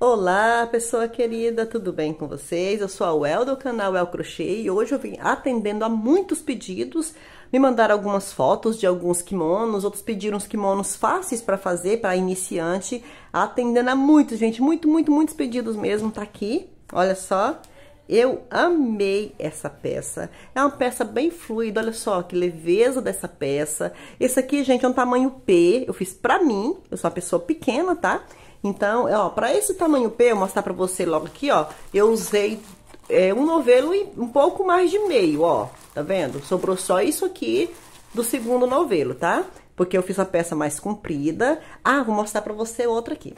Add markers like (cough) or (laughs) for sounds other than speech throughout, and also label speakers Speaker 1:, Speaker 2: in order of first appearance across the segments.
Speaker 1: Olá, pessoa querida, tudo bem com vocês? Eu sou a Well do canal El Crochê e hoje eu vim atendendo a muitos pedidos. Me mandaram algumas fotos de alguns kimonos, outros pediram uns kimonos fáceis para fazer para iniciante, atendendo a muitos, gente, muito, muito, muitos pedidos mesmo, tá aqui. Olha só. Eu amei essa peça. É uma peça bem fluida, olha só que leveza dessa peça. Esse aqui, gente, é um tamanho P. Eu fiz pra mim, eu sou uma pessoa pequena, tá? Então, ó, pra esse tamanho P, eu mostrar pra você logo aqui, ó, eu usei é, um novelo e um pouco mais de meio, ó, tá vendo? Sobrou só isso aqui do segundo novelo, tá? Porque eu fiz a peça mais comprida. Ah, vou mostrar pra você outra aqui.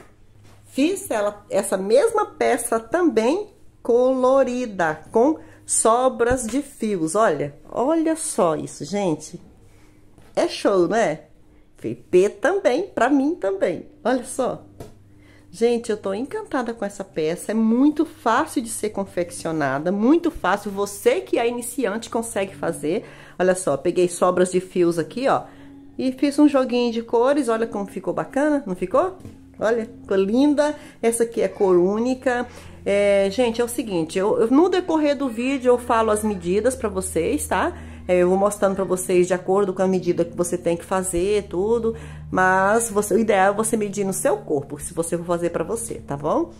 Speaker 1: Fiz ela, essa mesma peça também colorida, com sobras de fios, olha, olha só isso, gente. É show, né? P também, pra mim também, olha só. Gente, eu tô encantada com essa peça, é muito fácil de ser confeccionada, muito fácil, você que é iniciante consegue fazer. Olha só, peguei sobras de fios aqui, ó, e fiz um joguinho de cores, olha como ficou bacana, não ficou? Olha, ficou linda, essa aqui é cor única. É, gente, é o seguinte, eu, eu, no decorrer do vídeo eu falo as medidas pra vocês, tá? Tá? É, eu vou mostrando para vocês de acordo com a medida que você tem que fazer, tudo. Mas você, o ideal é você medir no seu corpo, se você for fazer para você, tá bom?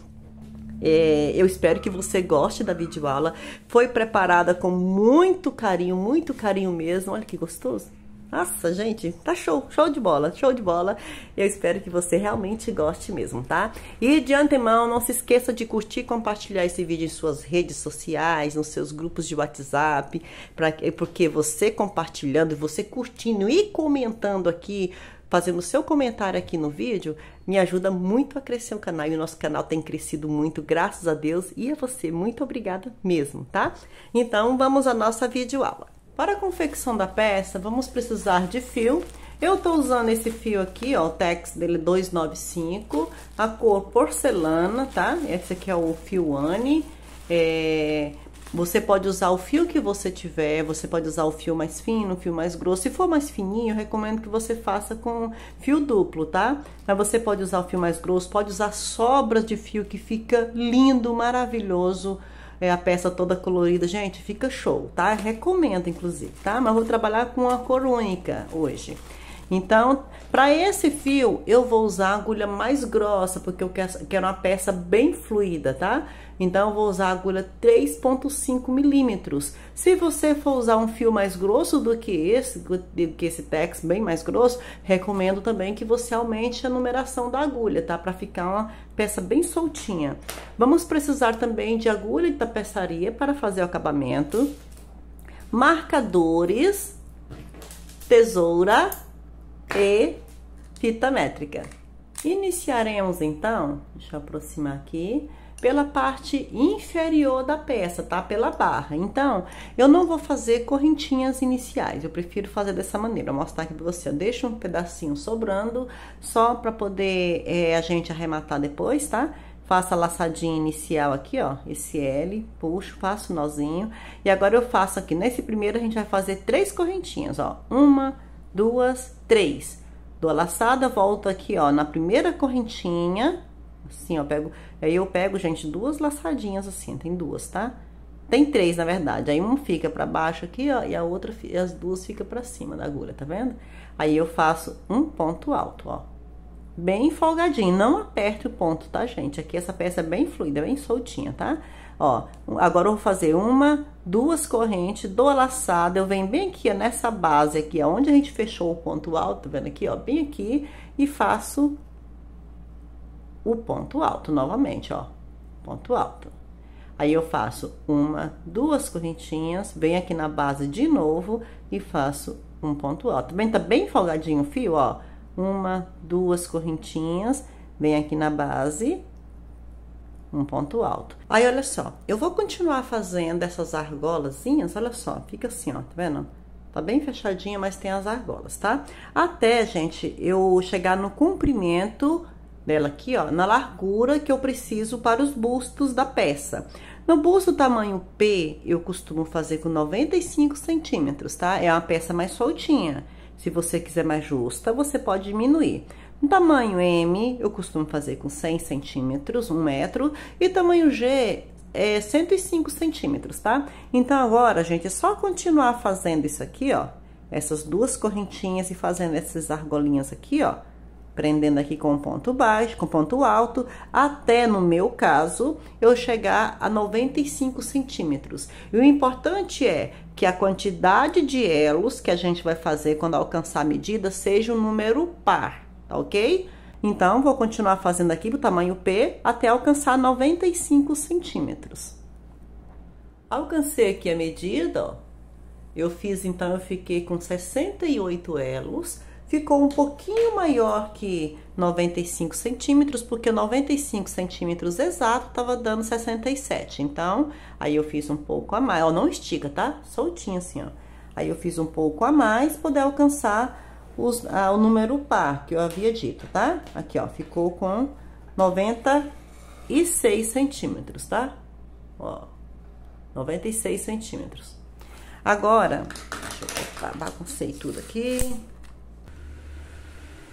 Speaker 1: É, eu espero que você goste da videoaula. Foi preparada com muito carinho, muito carinho mesmo. Olha que gostoso. Nossa, gente, tá show, show de bola, show de bola. Eu espero que você realmente goste mesmo, tá? E de antemão, não se esqueça de curtir e compartilhar esse vídeo em suas redes sociais, nos seus grupos de WhatsApp, pra, porque você compartilhando, você curtindo e comentando aqui, fazendo seu comentário aqui no vídeo, me ajuda muito a crescer o canal e o nosso canal tem crescido muito, graças a Deus e a você. Muito obrigada mesmo, tá? Então, vamos à nossa videoaula. Para a confecção da peça, vamos precisar de fio. Eu tô usando esse fio aqui, ó, o Tex dele 295, a cor porcelana, tá? Esse aqui é o fio Anne. É... Você pode usar o fio que você tiver, você pode usar o fio mais fino, o fio mais grosso. Se for mais fininho, eu recomendo que você faça com fio duplo, tá? Mas você pode usar o fio mais grosso, pode usar sobras de fio que fica lindo, maravilhoso, maravilhoso é, a peça toda colorida. Gente, fica show, tá? Recomendo, inclusive, tá? Mas vou trabalhar com a cor única hoje. Então, para esse fio, eu vou usar a agulha mais grossa, porque eu quero uma peça bem fluida, tá? Então, eu vou usar a agulha 3.5 milímetros. Se você for usar um fio mais grosso do que esse, do que esse tex bem mais grosso, recomendo também que você aumente a numeração da agulha, tá? Para ficar uma peça bem soltinha. Vamos precisar também de agulha de tapeçaria para fazer o acabamento, marcadores, tesoura e fita métrica. Iniciaremos então, deixa eu aproximar aqui, pela parte inferior da peça, tá? Pela barra. Então, eu não vou fazer correntinhas iniciais, eu prefiro fazer dessa maneira. Vou mostrar aqui pra você, eu deixo um pedacinho sobrando, só pra poder é, a gente arrematar depois, tá? Faço a laçadinha inicial aqui, ó, esse L, puxo, faço o nozinho. E agora eu faço aqui, nesse primeiro a gente vai fazer três correntinhas, ó. Uma, duas, três. Dou a laçada, volto aqui, ó, na primeira correntinha, Assim, ó, pego. Aí eu pego, gente, duas laçadinhas assim, tem duas, tá? Tem três, na verdade. Aí uma fica para baixo aqui, ó, e a outra, e as duas fica para cima da agulha, tá vendo? Aí eu faço um ponto alto, ó. Bem folgadinho, não aperte o ponto, tá, gente? Aqui essa peça é bem fluida, bem soltinha, tá? Ó, agora eu vou fazer uma, duas correntes, dou a laçada, eu venho bem aqui, ó, nessa base aqui, ó, onde a gente fechou o ponto alto, tá vendo aqui, ó, bem aqui, e faço o ponto alto novamente, ó. Ponto alto. Aí eu faço uma, duas correntinhas, venho aqui na base de novo e faço um ponto alto. Também tá bem folgadinho o fio, ó. Uma, duas correntinhas, venho aqui na base, um ponto alto. Aí, olha só, eu vou continuar fazendo essas argolazinhas, olha só, fica assim, ó, tá vendo? Tá bem fechadinha, mas tem as argolas, tá? Até, gente, eu chegar no comprimento dela aqui, ó, na largura que eu preciso para os bustos da peça. No busto tamanho P, eu costumo fazer com 95 centímetros, tá? É uma peça mais soltinha. Se você quiser mais justa, você pode diminuir. No tamanho M, eu costumo fazer com 100 centímetros, um metro. E tamanho G, é 105 centímetros, tá? Então, agora, gente, é só continuar fazendo isso aqui, ó. Essas duas correntinhas e fazendo essas argolinhas aqui, ó prendendo aqui com ponto baixo, com ponto alto, até no meu caso eu chegar a 95 centímetros. E o importante é que a quantidade de elos que a gente vai fazer quando alcançar a medida seja um número par, tá ok? Então, vou continuar fazendo aqui do tamanho P até alcançar 95 centímetros. Alcancei aqui a medida, ó. Eu fiz, então, eu fiquei com 68 elos ficou um pouquinho maior que 95 centímetros, porque 95 centímetros exato estava dando 67. Então, aí eu fiz um pouco a mais, ó, não estica, tá? Soltinho assim, ó. Aí eu fiz um pouco a mais, poder alcançar os, o número par que eu havia dito, tá? Aqui, ó, ficou com 96 centímetros, tá? Ó, 96 centímetros. Agora, deixa eu cortar, baguncei tudo aqui.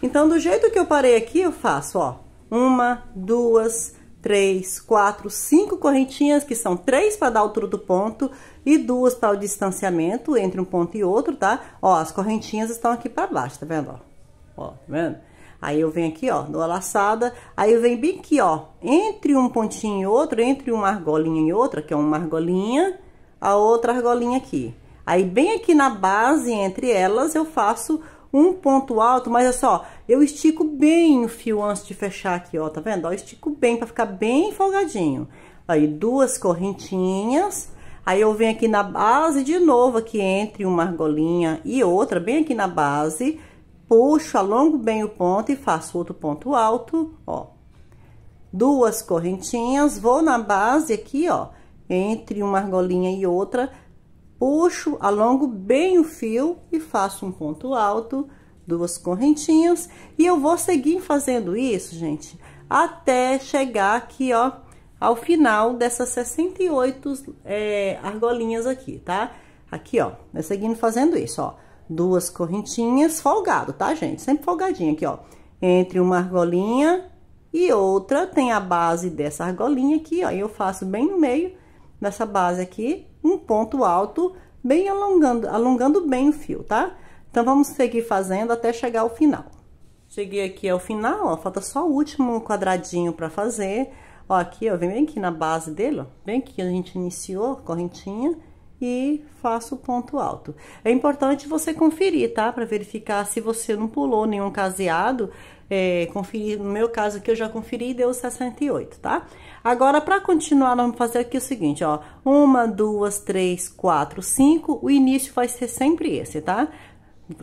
Speaker 1: Então, do jeito que eu parei aqui, eu faço, ó, uma, duas, três, quatro, cinco correntinhas, que são três para dar altura do ponto e duas para o distanciamento entre um ponto e outro, tá? Ó, as correntinhas estão aqui para baixo, tá vendo, ó? Ó, tá vendo? Aí eu venho aqui, ó, dou a laçada, aí eu venho bem aqui, ó, entre um pontinho e outro, entre uma argolinha e outra, que é uma argolinha, a outra argolinha aqui. Aí bem aqui na base, entre elas, eu faço um ponto alto, mas é assim, só, eu estico bem o fio antes de fechar aqui, ó, tá vendo? Ó, eu estico bem para ficar bem folgadinho. Aí, duas correntinhas, aí eu venho aqui na base de novo, aqui entre uma argolinha e outra, bem aqui na base, puxo, alongo bem o ponto e faço outro ponto alto, ó. Duas correntinhas, vou na base aqui, ó, entre uma argolinha e outra, puxo, alongo bem o fio e faço um ponto alto, duas correntinhas. E eu vou seguir fazendo isso, gente, até chegar aqui, ó, ao final dessas 68 é, argolinhas aqui, tá? Aqui, ó, eu seguindo fazendo isso, ó. Duas correntinhas, folgado, tá, gente? Sempre folgadinho aqui, ó. Entre uma argolinha e outra, tem a base dessa argolinha aqui, ó. E eu faço bem no meio dessa base aqui, um ponto alto, bem alongando, alongando bem o fio, tá? Então, vamos seguir fazendo até chegar ao final. Cheguei aqui ao final, ó, falta só o último quadradinho pra fazer. Ó, aqui, ó, vem bem aqui na base dele, ó, bem aqui a gente iniciou correntinha e faço o ponto alto. É importante você conferir, tá? Pra verificar se você não pulou nenhum caseado é, conferir, no meu caso aqui eu já conferi e deu 68, tá? Agora, para continuar, nós vamos fazer aqui o seguinte, ó, uma, duas, três, quatro, cinco, o início vai ser sempre esse, tá?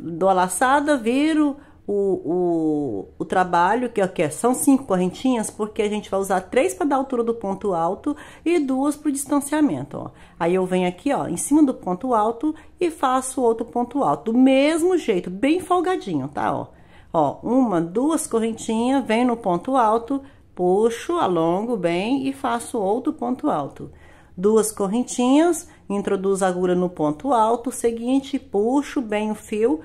Speaker 1: Dou a laçada, viro o, o, o trabalho, que aqui é, são cinco correntinhas, porque a gente vai usar três para dar altura do ponto alto e duas para o distanciamento, ó. Aí eu venho aqui, ó, em cima do ponto alto e faço outro ponto alto, do mesmo jeito, bem folgadinho, tá, ó. Ó, uma, duas correntinhas, vem no ponto alto, puxo, alongo bem e faço outro ponto alto. Duas correntinhas, introduzo a agulha no ponto alto, seguinte, puxo bem o fio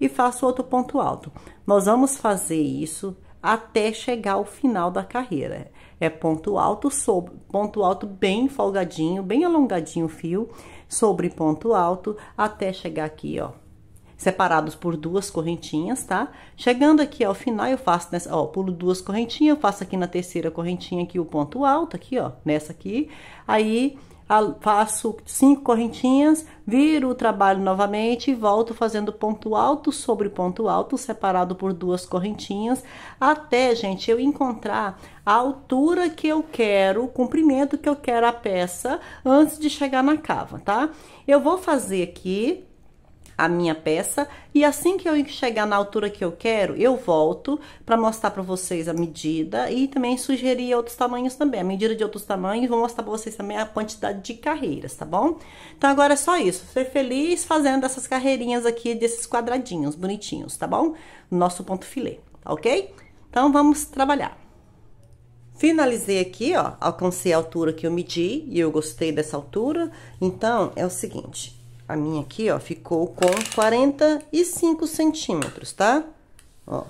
Speaker 1: e faço outro ponto alto. Nós vamos fazer isso até chegar ao final da carreira. É ponto alto sobre ponto alto bem folgadinho, bem alongadinho o fio sobre ponto alto até chegar aqui, ó, separados por duas correntinhas, tá? Chegando aqui ao final, eu faço nessa, ó, pulo duas correntinhas, eu faço aqui na terceira correntinha aqui o ponto alto, aqui, ó, nessa aqui. Aí, faço cinco correntinhas, viro o trabalho novamente e volto fazendo ponto alto sobre ponto alto, separado por duas correntinhas, até, gente, eu encontrar a altura que eu quero, o comprimento que eu quero a peça antes de chegar na cava, tá? Eu vou fazer aqui a minha peça e assim que eu chegar na altura que eu quero, eu volto para mostrar para vocês a medida e também sugerir outros tamanhos também, a medida de outros tamanhos, vou mostrar para vocês também a quantidade de carreiras, tá bom? Então agora é só isso, ser feliz fazendo essas carreirinhas aqui desses quadradinhos bonitinhos, tá bom? Nosso ponto filé tá ok? Então vamos trabalhar. Finalizei aqui, ó, alcancei a altura que eu medi e eu gostei dessa altura. Então, é o seguinte, a minha aqui, ó, ficou com 45 centímetros, tá? Ó.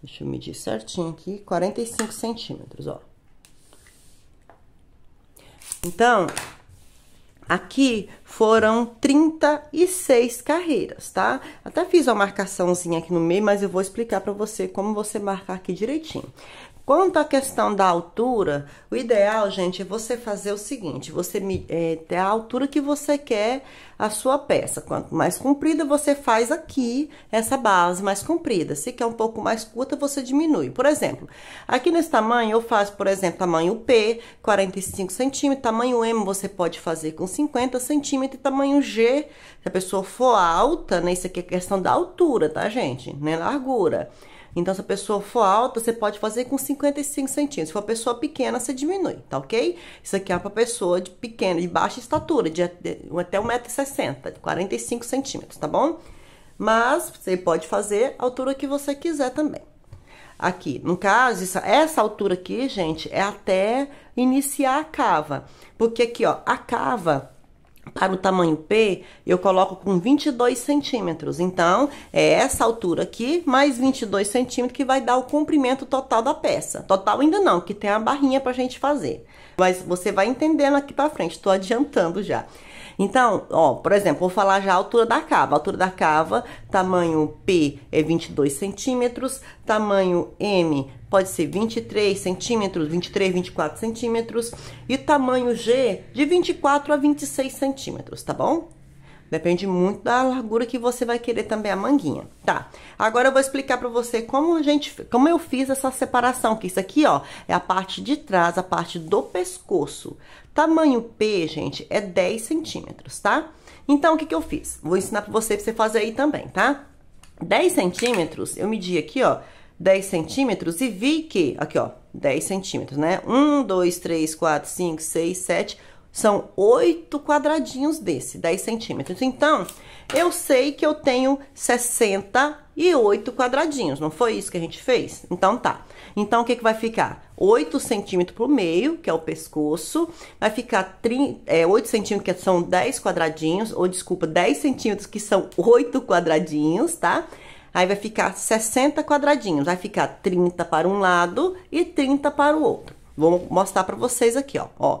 Speaker 1: Deixa eu medir certinho aqui, 45 centímetros, ó. Então, aqui foram 36 carreiras, tá? Até fiz uma marcaçãozinha aqui no meio, mas eu vou explicar para você como você marcar aqui direitinho. Quanto à questão da altura, o ideal, gente, é você fazer o seguinte: você é, ter a altura que você quer a sua peça. Quanto mais comprida, você faz aqui essa base mais comprida. Se quer um pouco mais curta, você diminui. Por exemplo, aqui nesse tamanho, eu faço, por exemplo, tamanho P, 45 centímetros. Tamanho M, você pode fazer com 50 centímetros. E tamanho G, se a pessoa for alta, né? Isso aqui é questão da altura, tá, gente? Né? Largura. Então, se a pessoa for alta, você pode fazer com 55 centímetros. Se for pessoa pequena, você diminui, tá ok? Isso aqui é para pessoa de pequena, de baixa estatura, de até 1,60m, 45 centímetros, tá bom? Mas você pode fazer a altura que você quiser também. Aqui, no caso, essa, essa altura aqui, gente, é até iniciar a cava. Porque aqui, ó, a cava para o tamanho P, eu coloco com 22 centímetros. Então, é essa altura aqui, mais 22 centímetros, que vai dar o comprimento total da peça. Total ainda não, que tem a barrinha pra gente fazer. Mas você vai entendendo aqui pra frente, tô adiantando já. Então, ó, por exemplo, vou falar já a altura da cava. A altura da cava, tamanho P é 22 centímetros, tamanho M pode ser 23 centímetros, 23, 24 centímetros, e tamanho G de 24 a 26 centímetros, tá bom? Depende muito da largura que você vai querer também a manguinha. Tá, agora eu vou explicar pra você como a gente, como eu fiz essa separação, que isso aqui, ó, é a parte de trás, a parte do pescoço. Tamanho P, gente, é 10 centímetros, tá? Então, o que que eu fiz? Vou ensinar pra você, pra você fazer aí também, tá? 10 centímetros, eu medi aqui, ó, 10 centímetros e vi que, aqui, ó, 10 centímetros, né? 1, 2, 3, 4, 5, 6, 7, são oito quadradinhos desse, 10 centímetros. Então, eu sei que eu tenho 68 quadradinhos, não foi isso que a gente fez? Então, tá. Então, o que, que vai ficar? 8 centímetros pro meio, que é o pescoço, vai ficar 30, é, 8 centímetros, que são 10 quadradinhos, ou desculpa, 10 centímetros, que são 8 quadradinhos, tá? Aí vai ficar 60 quadradinhos, vai ficar 30 para um lado e 30 para o outro. Vou mostrar pra vocês aqui, ó. ó.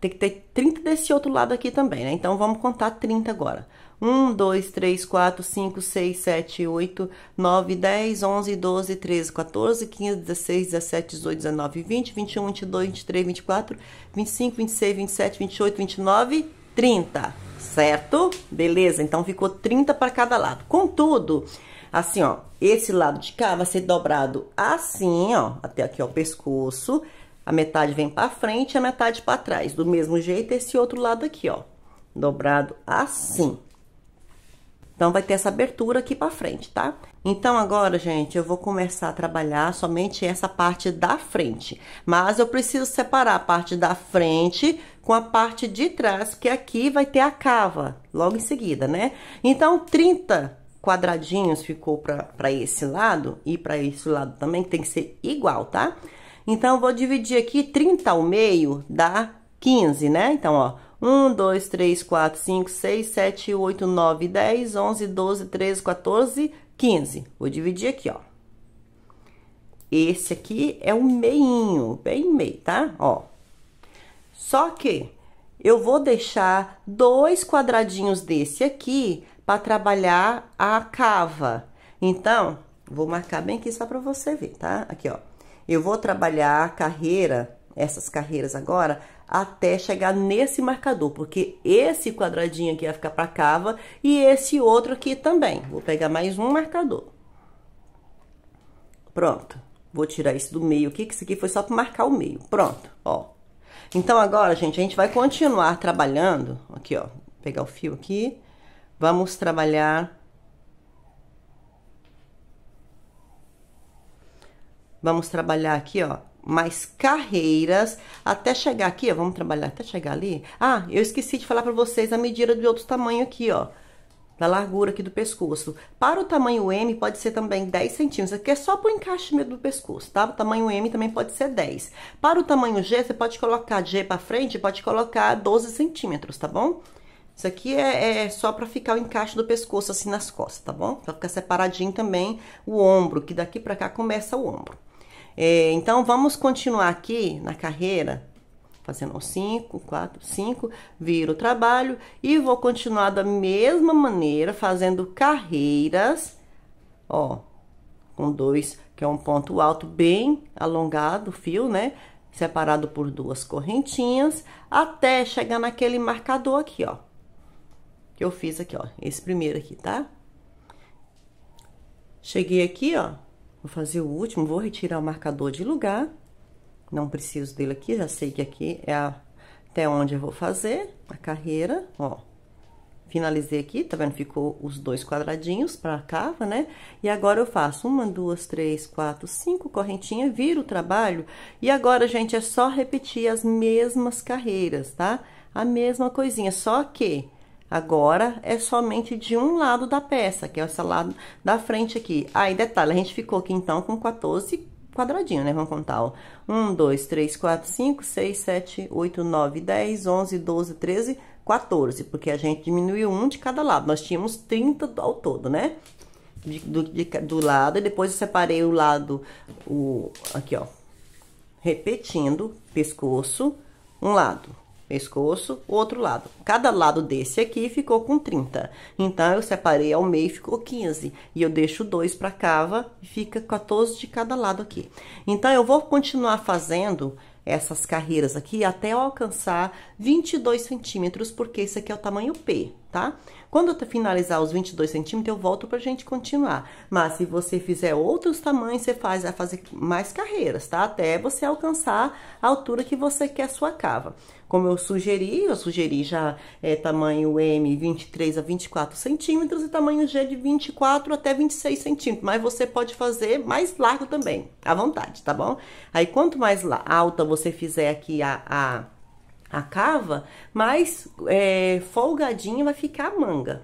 Speaker 1: Tem que ter 30 desse outro lado aqui também, né? Então, vamos contar 30 agora. 1, 2, 3, 4, 5, 6, 7, 8, 9, 10, 11, 12, 13, 14, 15, 16, 17, 18, 19, 20, 21, 22, 23, 24, 25, 26, 27, 28, 29, 30, certo? Beleza, então ficou 30 para cada lado. Contudo, assim, ó, esse lado de cá vai ser dobrado assim, ó, até aqui, ó, o pescoço. A metade vem para frente e a metade para trás. Do mesmo jeito, esse outro lado aqui, ó. Dobrado assim. Então, vai ter essa abertura aqui para frente, tá? Então, agora, gente, eu vou começar a trabalhar somente essa parte da frente. Mas eu preciso separar a parte da frente com a parte de trás, que aqui vai ter a cava, logo em seguida, né? Então, 30 quadradinhos ficou para esse lado e para esse lado também, que tem que ser igual, tá? Tá? Então, eu vou dividir aqui 30 ao meio dá 15, né? Então, ó, 1, 2, 3, 4, 5, 6, 7, 8, 9, 10, 11, 12, 13, 14, 15. Vou dividir aqui, ó. Esse aqui é o meinho, bem meio, tá? Ó. Só que eu vou deixar dois quadradinhos desse aqui para trabalhar a cava. Então, vou marcar bem aqui só para você ver, tá? Aqui, ó. Eu vou trabalhar a carreira, essas carreiras agora, até chegar nesse marcador, porque esse quadradinho aqui vai ficar para cava e esse outro aqui também. Vou pegar mais um marcador. Pronto. Vou tirar isso do meio aqui, que isso aqui foi só para marcar o meio. Pronto, ó. Então, agora, gente, a gente vai continuar trabalhando, aqui, ó, pegar o fio aqui, vamos trabalhar Vamos trabalhar aqui, ó, mais carreiras até chegar aqui, ó, vamos trabalhar até chegar ali. Ah, eu esqueci de falar para vocês a medida de outro tamanho aqui, ó, da largura aqui do pescoço. Para o tamanho M pode ser também 10 centímetros, aqui é só para o encaixe do pescoço, tá? O tamanho M também pode ser 10. Para o tamanho G, você pode colocar G para frente, pode colocar 12 centímetros, tá bom? Isso aqui é, é só para ficar o encaixe do pescoço assim nas costas, tá bom? Pra ficar separadinho também o ombro, que daqui para cá começa o ombro. É, então vamos continuar aqui na carreira, fazendo 5, 4, 5, viro o trabalho e vou continuar da mesma maneira, fazendo carreiras, ó, com dois, que é um ponto alto bem alongado, fio, né? Separado por duas correntinhas, até chegar naquele marcador aqui, ó. Que eu fiz aqui, ó, esse primeiro aqui, tá? Cheguei aqui, ó, Vou fazer o último, vou retirar o marcador de lugar. Não preciso dele aqui, já sei que aqui é a, até onde eu vou fazer a carreira, ó. Finalizei aqui, tá vendo? Ficou os dois quadradinhos pra cava, né? E agora eu faço uma, duas, três, quatro, cinco correntinhas, viro o trabalho. E agora, gente, é só repetir as mesmas carreiras, tá? A mesma coisinha, só que Agora é somente de um lado da peça, que é esse lado da frente aqui. Aí, ah, detalhe, a gente ficou aqui então com 14 quadradinhos, né? Vamos contar, ó. 1, 2, 3, 4, 5, 6, 7, 8, 9, 10, 11, 12, 13, 14. Porque a gente diminuiu um de cada lado. Nós tínhamos 30 ao todo, né? De, do, de, do lado, e depois eu separei o lado, o, aqui, ó. Repetindo, pescoço, um lado pescoço, o outro lado. Cada lado desse aqui ficou com 30. Então, eu separei ao meio, ficou 15. E eu deixo dois para cava, e fica 14 de cada lado aqui. Então, eu vou continuar fazendo essas carreiras aqui até eu alcançar 22 centímetros, porque esse aqui é o tamanho P, tá? Quando eu finalizar os 22 centímetros, eu volto pra gente continuar. Mas se você fizer outros tamanhos, você faz, vai fazer mais carreiras, tá? Até você alcançar a altura que você quer a sua cava como eu sugeri, eu sugeri já é, tamanho M 23 a 24 centímetros e tamanho G de 24 até 26 centímetros, mas você pode fazer mais largo também, à vontade, tá bom? Aí quanto mais alta você fizer aqui a, a, a cava, mais é, folgadinha vai ficar a manga,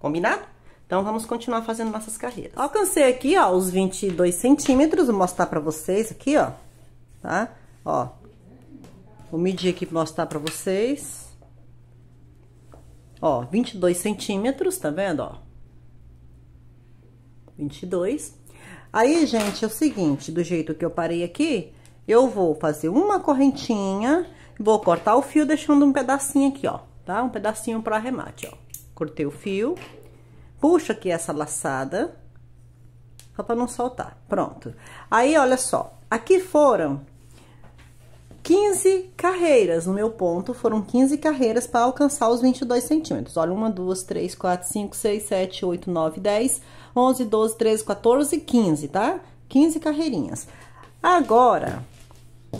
Speaker 1: combinado? Então, vamos continuar fazendo nossas carreiras. Alcancei aqui, ó, os 22 centímetros, vou mostrar pra vocês aqui, ó, tá? Ó, Vou medir aqui para mostrar para vocês. Ó, 22 centímetros, tá vendo, ó? 22. Aí, gente, é o seguinte, do jeito que eu parei aqui, eu vou fazer uma correntinha, vou cortar o fio deixando um pedacinho aqui, ó, tá? Um pedacinho para arremate, ó. Cortei o fio, puxo aqui essa laçada, só para não soltar. Pronto. Aí, olha só, aqui foram 15 carreiras, no meu ponto, foram 15 carreiras para alcançar os 22 centímetros. Olha, 1, 2, 3, 4, 5, 6, 7, 8, 9, 10, 11, 12, 13, 14, 15, tá? 15 carreirinhas. Agora,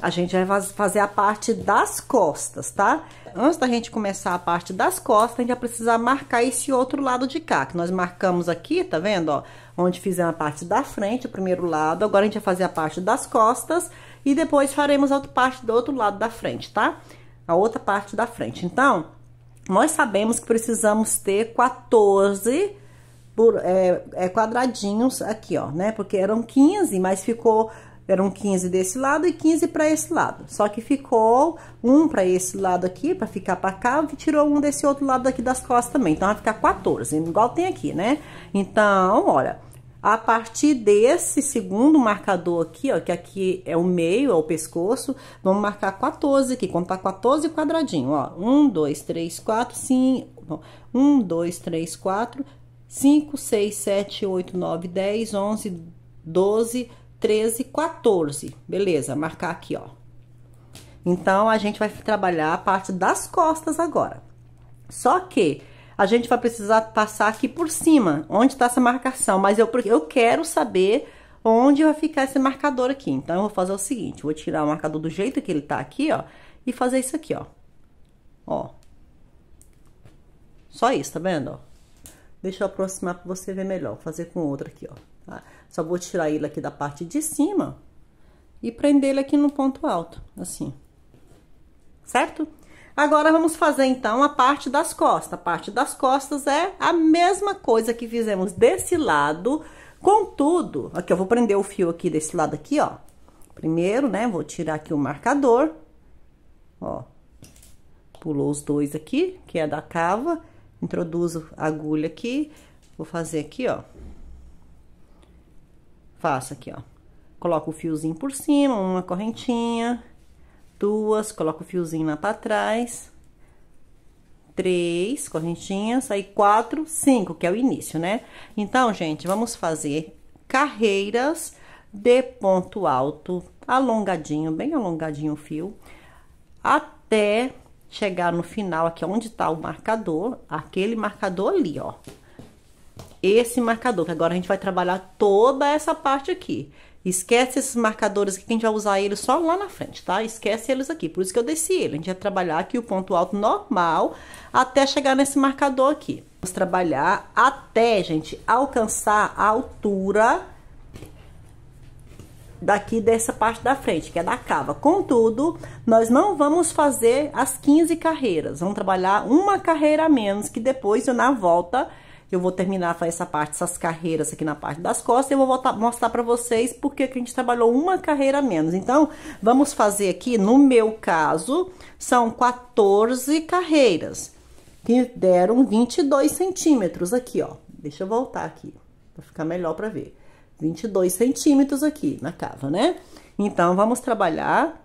Speaker 1: a gente vai fazer a parte das costas, tá? Antes da gente começar a parte das costas, a gente vai precisar marcar esse outro lado de cá, que nós marcamos aqui, tá vendo, ó? Onde fizemos a parte da frente, o primeiro lado, agora a gente vai fazer a parte das costas e depois faremos outra parte do outro lado da frente, tá? A outra parte da frente. Então, nós sabemos que precisamos ter 14 por, é, é, quadradinhos aqui, ó, né? Porque eram 15, mas ficou... Eram 15 desse lado e 15 para esse lado. Só que ficou um para esse lado aqui, para ficar para cá, e tirou um desse outro lado aqui das costas também. Então, vai ficar 14, igual tem aqui, né? Então, olha, a partir desse segundo marcador aqui, ó, que aqui é o meio, é o pescoço, vamos marcar 14 aqui, contar tá 14 quadradinho, ó. 1, 2, 3, 4, 5, 1, 2, 3, 4, 5, 6, 7, 8, 9, 10, 11, 12, 13, 14. Beleza, marcar aqui, ó. Então, a gente vai trabalhar a parte das costas agora. Só que a gente vai precisar passar aqui por cima, onde está essa marcação. Mas eu, eu quero saber onde vai ficar esse marcador aqui. Então, eu vou fazer o seguinte, vou tirar o marcador do jeito que ele tá aqui, ó, e fazer isso aqui, ó. Ó. Só isso, tá vendo, ó? Deixa eu aproximar para você ver melhor. Vou fazer com outro aqui, ó. Tá? Só vou tirar ele aqui da parte de cima e prender ele aqui no ponto alto, assim. Certo? Agora vamos fazer então a parte das costas. A parte das costas é a mesma coisa que fizemos desse lado, contudo, aqui eu vou prender o fio aqui desse lado aqui, ó. Primeiro, né, vou tirar aqui o marcador, ó. Pulou os dois aqui, que é da cava, introduzo a agulha aqui, vou fazer aqui, ó. Faço aqui, ó. Coloco o fiozinho por cima, uma correntinha, duas, coloco o fiozinho lá pra trás, três correntinhas, aí quatro, cinco, que é o início, né? Então, gente, vamos fazer carreiras de ponto alto, alongadinho, bem alongadinho o fio, até chegar no final aqui onde tá o marcador, aquele marcador ali, ó. Esse marcador, que agora a gente vai trabalhar toda essa parte aqui. Esquece esses marcadores aqui, que a gente vai usar eles só lá na frente, tá? Esquece eles aqui, por isso que eu desci ele. A gente vai trabalhar aqui o ponto alto normal até chegar nesse marcador aqui. Vamos trabalhar até, gente, alcançar a altura daqui dessa parte da frente, que é da cava. Contudo, nós não vamos fazer as 15 carreiras. Vamos trabalhar uma carreira a menos, que depois eu, na volta, eu vou terminar essa parte, essas carreiras aqui na parte das costas. Eu vou voltar, mostrar para vocês porque que a gente trabalhou uma carreira menos. Então, vamos fazer aqui, no meu caso, são 14 carreiras. Que deram 22 centímetros aqui, ó. Deixa eu voltar aqui, para ficar melhor para ver. 22 centímetros aqui na cava, né? Então, vamos trabalhar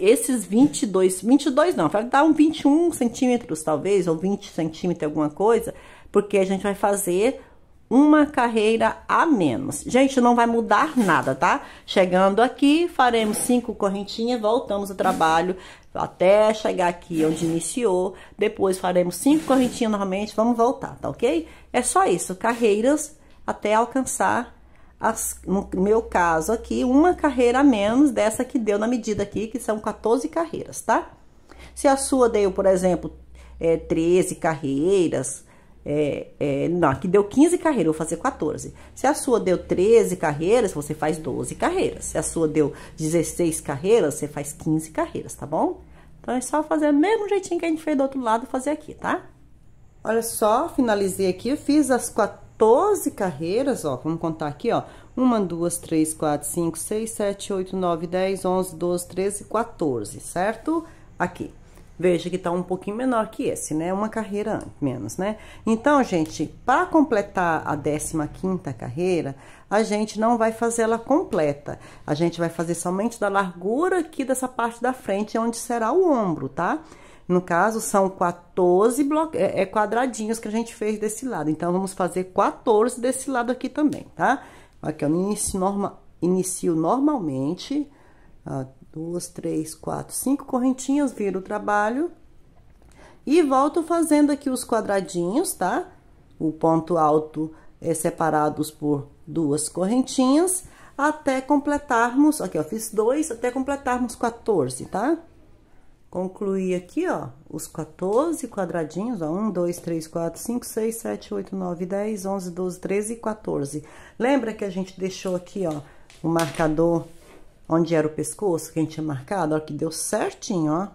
Speaker 1: esses 22, 22 não, vai dar um 21 centímetros talvez, ou 20 centímetros alguma coisa, porque a gente vai fazer uma carreira a menos. Gente, não vai mudar nada, tá? Chegando aqui, faremos cinco correntinhas, voltamos o trabalho até chegar aqui onde iniciou. Depois faremos cinco correntinhas novamente, vamos voltar, tá ok? É só isso, carreiras até alcançar, as, no meu caso aqui, uma carreira a menos dessa que deu na medida aqui, que são 14 carreiras, tá? Se a sua deu, por exemplo, é, 13 carreiras é, é, não, aqui deu 15 carreiras, eu vou fazer 14. Se a sua deu 13 carreiras, você faz 12 carreiras. Se a sua deu 16 carreiras, você faz 15 carreiras, tá bom? Então, é só fazer o mesmo jeitinho que a gente fez do outro lado, fazer aqui, tá? Olha só, finalizei aqui, eu fiz as 14 carreiras, ó, vamos contar aqui, ó. 1, 2, 3, 4, 5, 6, 7, 8, 9, 10, 11, 12, 13, 14, certo? Aqui. Veja que tá um pouquinho menor que esse, né? Uma carreira menos, né? Então, gente, para completar a 15ª carreira, a gente não vai fazer ela completa. A gente vai fazer somente da largura aqui dessa parte da frente, onde será o ombro, tá? No caso, são 14 é, é, quadradinhos que a gente fez desse lado. Então, vamos fazer 14 desse lado aqui também, tá? Aqui, eu inicio, norma... inicio normalmente... Ó, ah, duas, três, quatro, cinco correntinhas, viro o trabalho. E volto fazendo aqui os quadradinhos, tá? O ponto alto é separados por duas correntinhas, até completarmos, aqui ó, fiz dois, até completarmos 14, tá? Concluí aqui, ó, os 14 quadradinhos, ó, 1, 2, 3, 4, 5, 6, 7, 8, 9, 10, 11, 12, 13 e 14. Lembra que a gente deixou aqui, ó, o marcador onde era o pescoço que a gente tinha marcado, ó, que deu certinho, ó.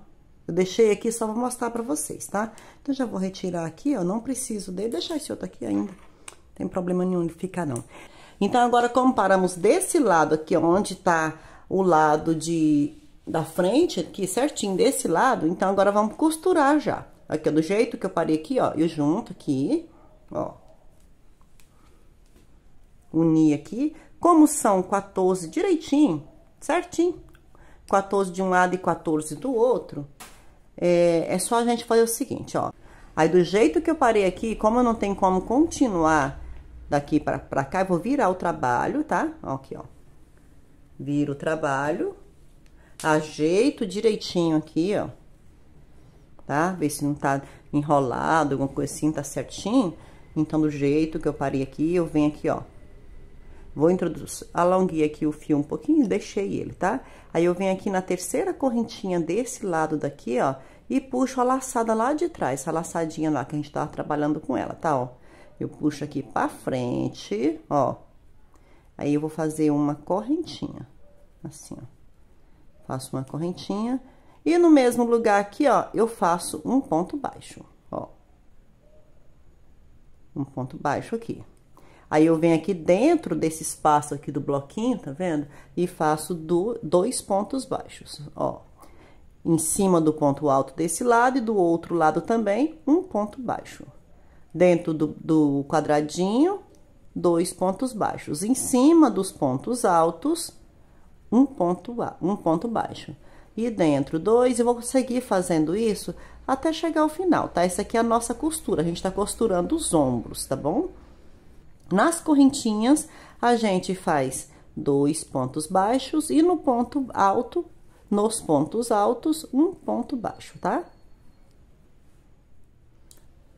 Speaker 1: Eu deixei aqui só pra mostrar pra vocês, tá? Então, já vou retirar aqui, ó, não preciso dele, deixar esse outro aqui ainda. Não tem problema nenhum de ficar, não. Então, agora, comparamos desse lado aqui, onde tá o lado de da frente aqui certinho desse lado, então agora vamos costurar já. Aqui, ó, do jeito que eu parei aqui, ó, eu junto aqui, ó. Unir aqui. Como são 14 direitinho, certinho. 14 de um lado e 14 do outro. É, é só a gente fazer o seguinte, ó. Aí, do jeito que eu parei aqui, como eu não tenho como continuar daqui pra, pra cá, eu vou virar o trabalho, tá? Ó, aqui, ó. Viro o trabalho. Ajeito direitinho aqui, ó. Tá? Ver se não tá enrolado, alguma coisa assim, tá certinho. Então, do jeito que eu parei aqui, eu venho aqui, ó. Vou introduzir, alonguei aqui o fio um pouquinho e deixei ele, tá? Aí, eu venho aqui na terceira correntinha desse lado daqui, ó, e puxo a laçada lá de trás, essa laçadinha lá que a gente tava trabalhando com ela, tá, ó? Eu puxo aqui pra frente, ó. Aí, eu vou fazer uma correntinha, assim, ó. Faço uma correntinha. E no mesmo lugar aqui, ó, eu faço um ponto baixo, ó. Um ponto baixo aqui. Aí eu venho aqui dentro desse espaço aqui do bloquinho, tá vendo? E faço do, dois pontos baixos, ó. Em cima do ponto alto desse lado e do outro lado também, um ponto baixo. Dentro do, do quadradinho, dois pontos baixos. Em cima dos pontos altos, um ponto, um ponto baixo. E dentro, dois, eu vou seguir fazendo isso até chegar ao final, tá? Essa aqui é a nossa costura, a gente tá costurando os ombros, tá bom? Nas correntinhas, a gente faz dois pontos baixos e no ponto alto, nos pontos altos, um ponto baixo, tá?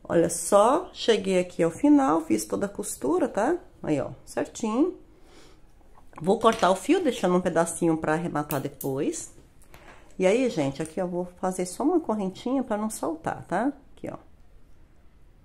Speaker 1: Olha só, cheguei aqui ao final, fiz toda a costura, tá? Aí, ó, certinho. Vou cortar o fio, deixando um pedacinho pra arrematar depois. E aí, gente, aqui eu vou fazer só uma correntinha pra não soltar tá? Aqui, ó.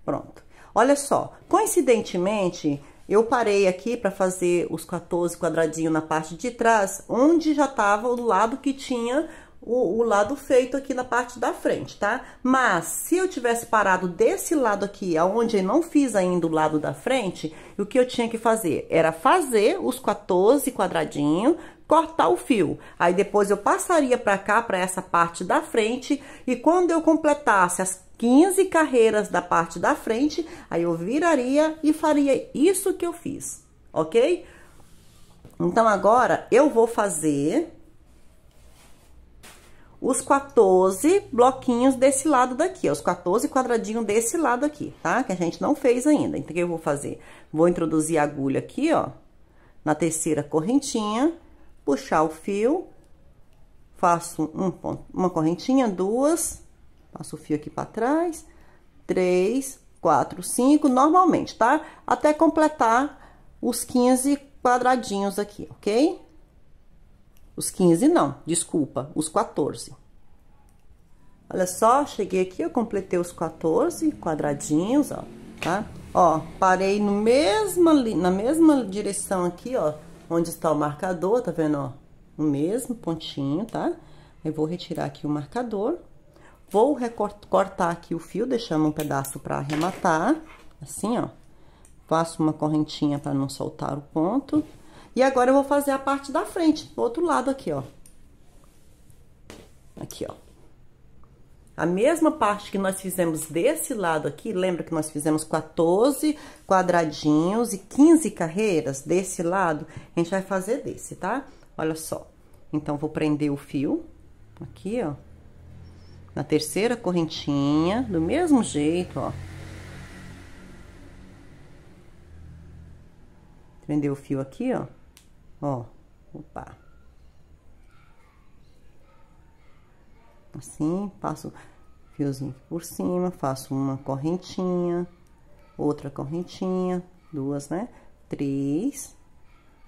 Speaker 1: Pronto. Olha só, coincidentemente, eu parei aqui para fazer os 14 quadradinhos na parte de trás, onde já estava o lado que tinha o, o, lado feito aqui na parte da frente, tá? Mas, se eu tivesse parado desse lado aqui, aonde eu não fiz ainda o lado da frente, o que eu tinha que fazer? Era fazer os 14 quadradinhos, cortar o fio. Aí depois eu passaria para cá, para essa parte da frente, e quando eu completasse as 15 carreiras da parte da frente, aí eu viraria e faria isso que eu fiz, ok? Então, agora, eu vou fazer os 14 bloquinhos desse lado daqui, ó, os 14 quadradinhos desse lado aqui, tá? Que a gente não fez ainda. Então, o que eu vou fazer? Vou introduzir a agulha aqui, ó, na terceira correntinha puxar o fio, faço um ponto, uma correntinha, duas, passo o fio aqui para trás, três, quatro, cinco, normalmente, tá? Até completar os 15 quadradinhos aqui, ok? Os 15 não, desculpa, os 14. Olha só, cheguei aqui, eu completei os 14 quadradinhos, ó, tá? Ó, parei no mesma, na mesma direção aqui, ó, onde está o marcador, tá vendo, ó? O mesmo pontinho, tá? Eu vou retirar aqui o marcador. Vou cortar aqui o fio, deixando um pedaço para arrematar, assim, ó. Faço uma correntinha para não soltar o ponto. E agora eu vou fazer a parte da frente, do outro lado aqui, ó. Aqui, ó. A mesma parte que nós fizemos desse lado aqui, lembra que nós fizemos 14 quadradinhos e 15 carreiras desse lado? A gente vai fazer desse, tá? Olha só. Então, vou prender o fio aqui, ó. Na terceira correntinha, do mesmo jeito, ó. Prender o fio aqui, ó. Ó, opa. Assim, passo fiozinho por cima, faço uma correntinha, outra correntinha, duas, né? Três,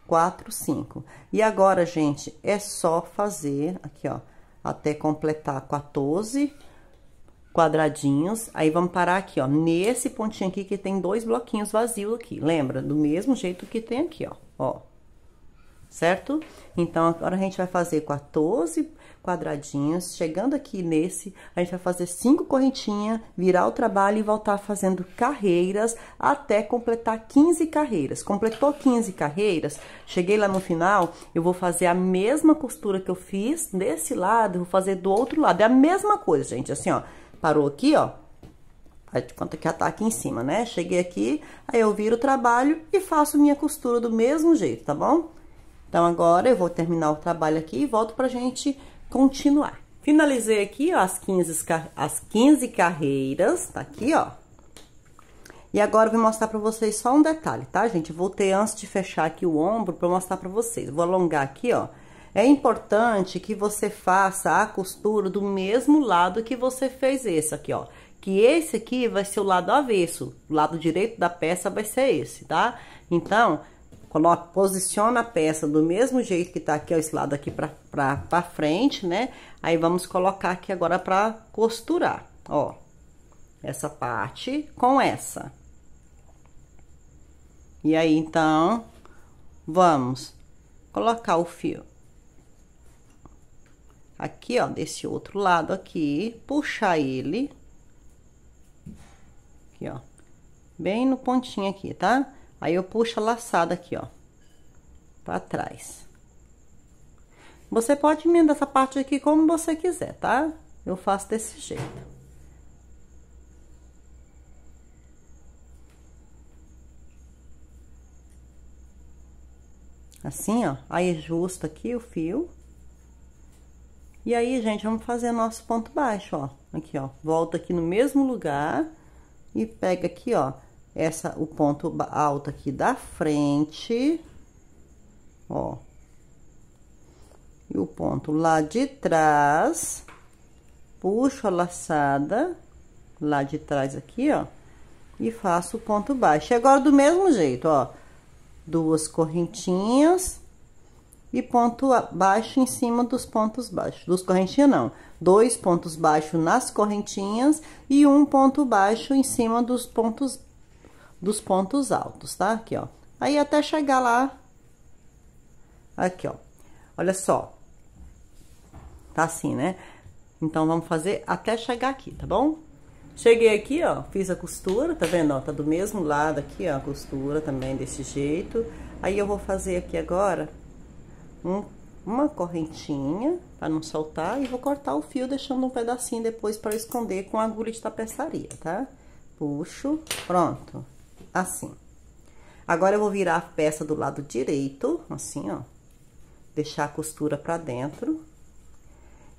Speaker 1: quatro, cinco. E agora, gente, é só fazer aqui, ó, até completar 14 quadradinhos. Aí, vamos parar aqui, ó, nesse pontinho aqui que tem dois bloquinhos vazios aqui. Lembra? Do mesmo jeito que tem aqui, ó, ó. Certo? Então, agora a gente vai fazer 14 quadradinhos. Chegando aqui nesse, a gente vai fazer cinco correntinhas, virar o trabalho e voltar fazendo carreiras até completar 15 carreiras. Completou 15 carreiras, cheguei lá no final, eu vou fazer a mesma costura que eu fiz desse lado, vou fazer do outro lado. É a mesma coisa, gente, assim, ó. Parou aqui, ó, faz de conta que já tá aqui em cima, né? Cheguei aqui, aí eu viro o trabalho e faço minha costura do mesmo jeito, tá bom? Então, agora eu vou terminar o trabalho aqui e volto pra gente continuar. Finalizei aqui, ó, as 15, as 15 carreiras, tá aqui, ó. E agora eu vou mostrar pra vocês só um detalhe, tá, gente? Vou voltei antes de fechar aqui o ombro pra mostrar pra vocês. Vou alongar aqui, ó. É importante que você faça a costura do mesmo lado que você fez esse aqui, ó. Que esse aqui vai ser o lado avesso, o lado direito da peça vai ser esse, tá? Então, coloca, posiciona a peça do mesmo jeito que tá aqui, ó, esse lado aqui pra, pra, pra frente, né? Aí, vamos colocar aqui agora pra costurar, ó, essa parte com essa. E aí, então, vamos colocar o fio aqui, ó, desse outro lado aqui, puxar ele, aqui, ó, bem no pontinho aqui, tá? Aí eu puxo a laçada aqui, ó, pra trás. Você pode emendar essa parte aqui como você quiser, tá? Eu faço desse jeito. Assim, ó. Aí, justo aqui o fio. E aí, gente, vamos fazer nosso ponto baixo, ó. Aqui, ó. Volta aqui no mesmo lugar e pega aqui, ó essa, o ponto alto aqui da frente, ó. E o ponto lá de trás, puxo a laçada lá de trás aqui, ó. E faço o ponto baixo. E agora, do mesmo jeito, ó. Duas correntinhas e ponto baixo em cima dos pontos baixos. Dos correntinhas, não. Dois pontos baixos nas correntinhas e um ponto baixo em cima dos pontos baixos dos pontos altos, tá? Aqui, ó. Aí até chegar lá, aqui, ó. Olha só. Tá assim, né? Então, vamos fazer até chegar aqui, tá bom? Cheguei aqui, ó, fiz a costura, tá vendo, ó, tá do mesmo lado aqui, ó, a costura também desse jeito. Aí, eu vou fazer aqui agora um, uma correntinha para não soltar e vou cortar o fio deixando um pedacinho depois para esconder com agulha de tapeçaria, tá? Puxo, pronto assim. Agora, eu vou virar a peça do lado direito, assim, ó. Deixar a costura pra dentro.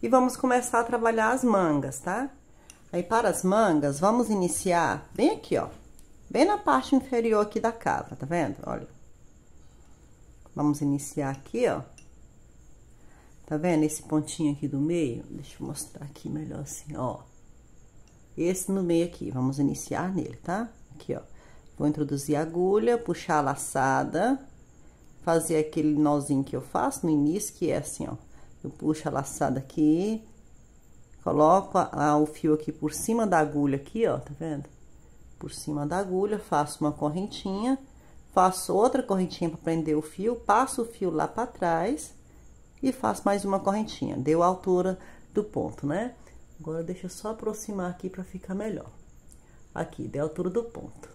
Speaker 1: E vamos começar a trabalhar as mangas, tá? Aí, para as mangas, vamos iniciar bem aqui, ó. Bem na parte inferior aqui da cava, tá vendo? Olha. Vamos iniciar aqui, ó. Tá vendo esse pontinho aqui do meio? Deixa eu mostrar aqui melhor assim, ó. Esse no meio aqui, vamos iniciar nele, tá? Aqui, ó. Vou introduzir a agulha, puxar a laçada, fazer aquele nozinho que eu faço no início, que é assim, ó. Eu puxo a laçada aqui, coloco a, a, o fio aqui por cima da agulha aqui, ó, tá vendo? Por cima da agulha, faço uma correntinha, faço outra correntinha para prender o fio, passo o fio lá para trás e faço mais uma correntinha. Deu a altura do ponto, né? Agora, deixa eu só aproximar aqui para ficar melhor. Aqui, deu a altura do ponto.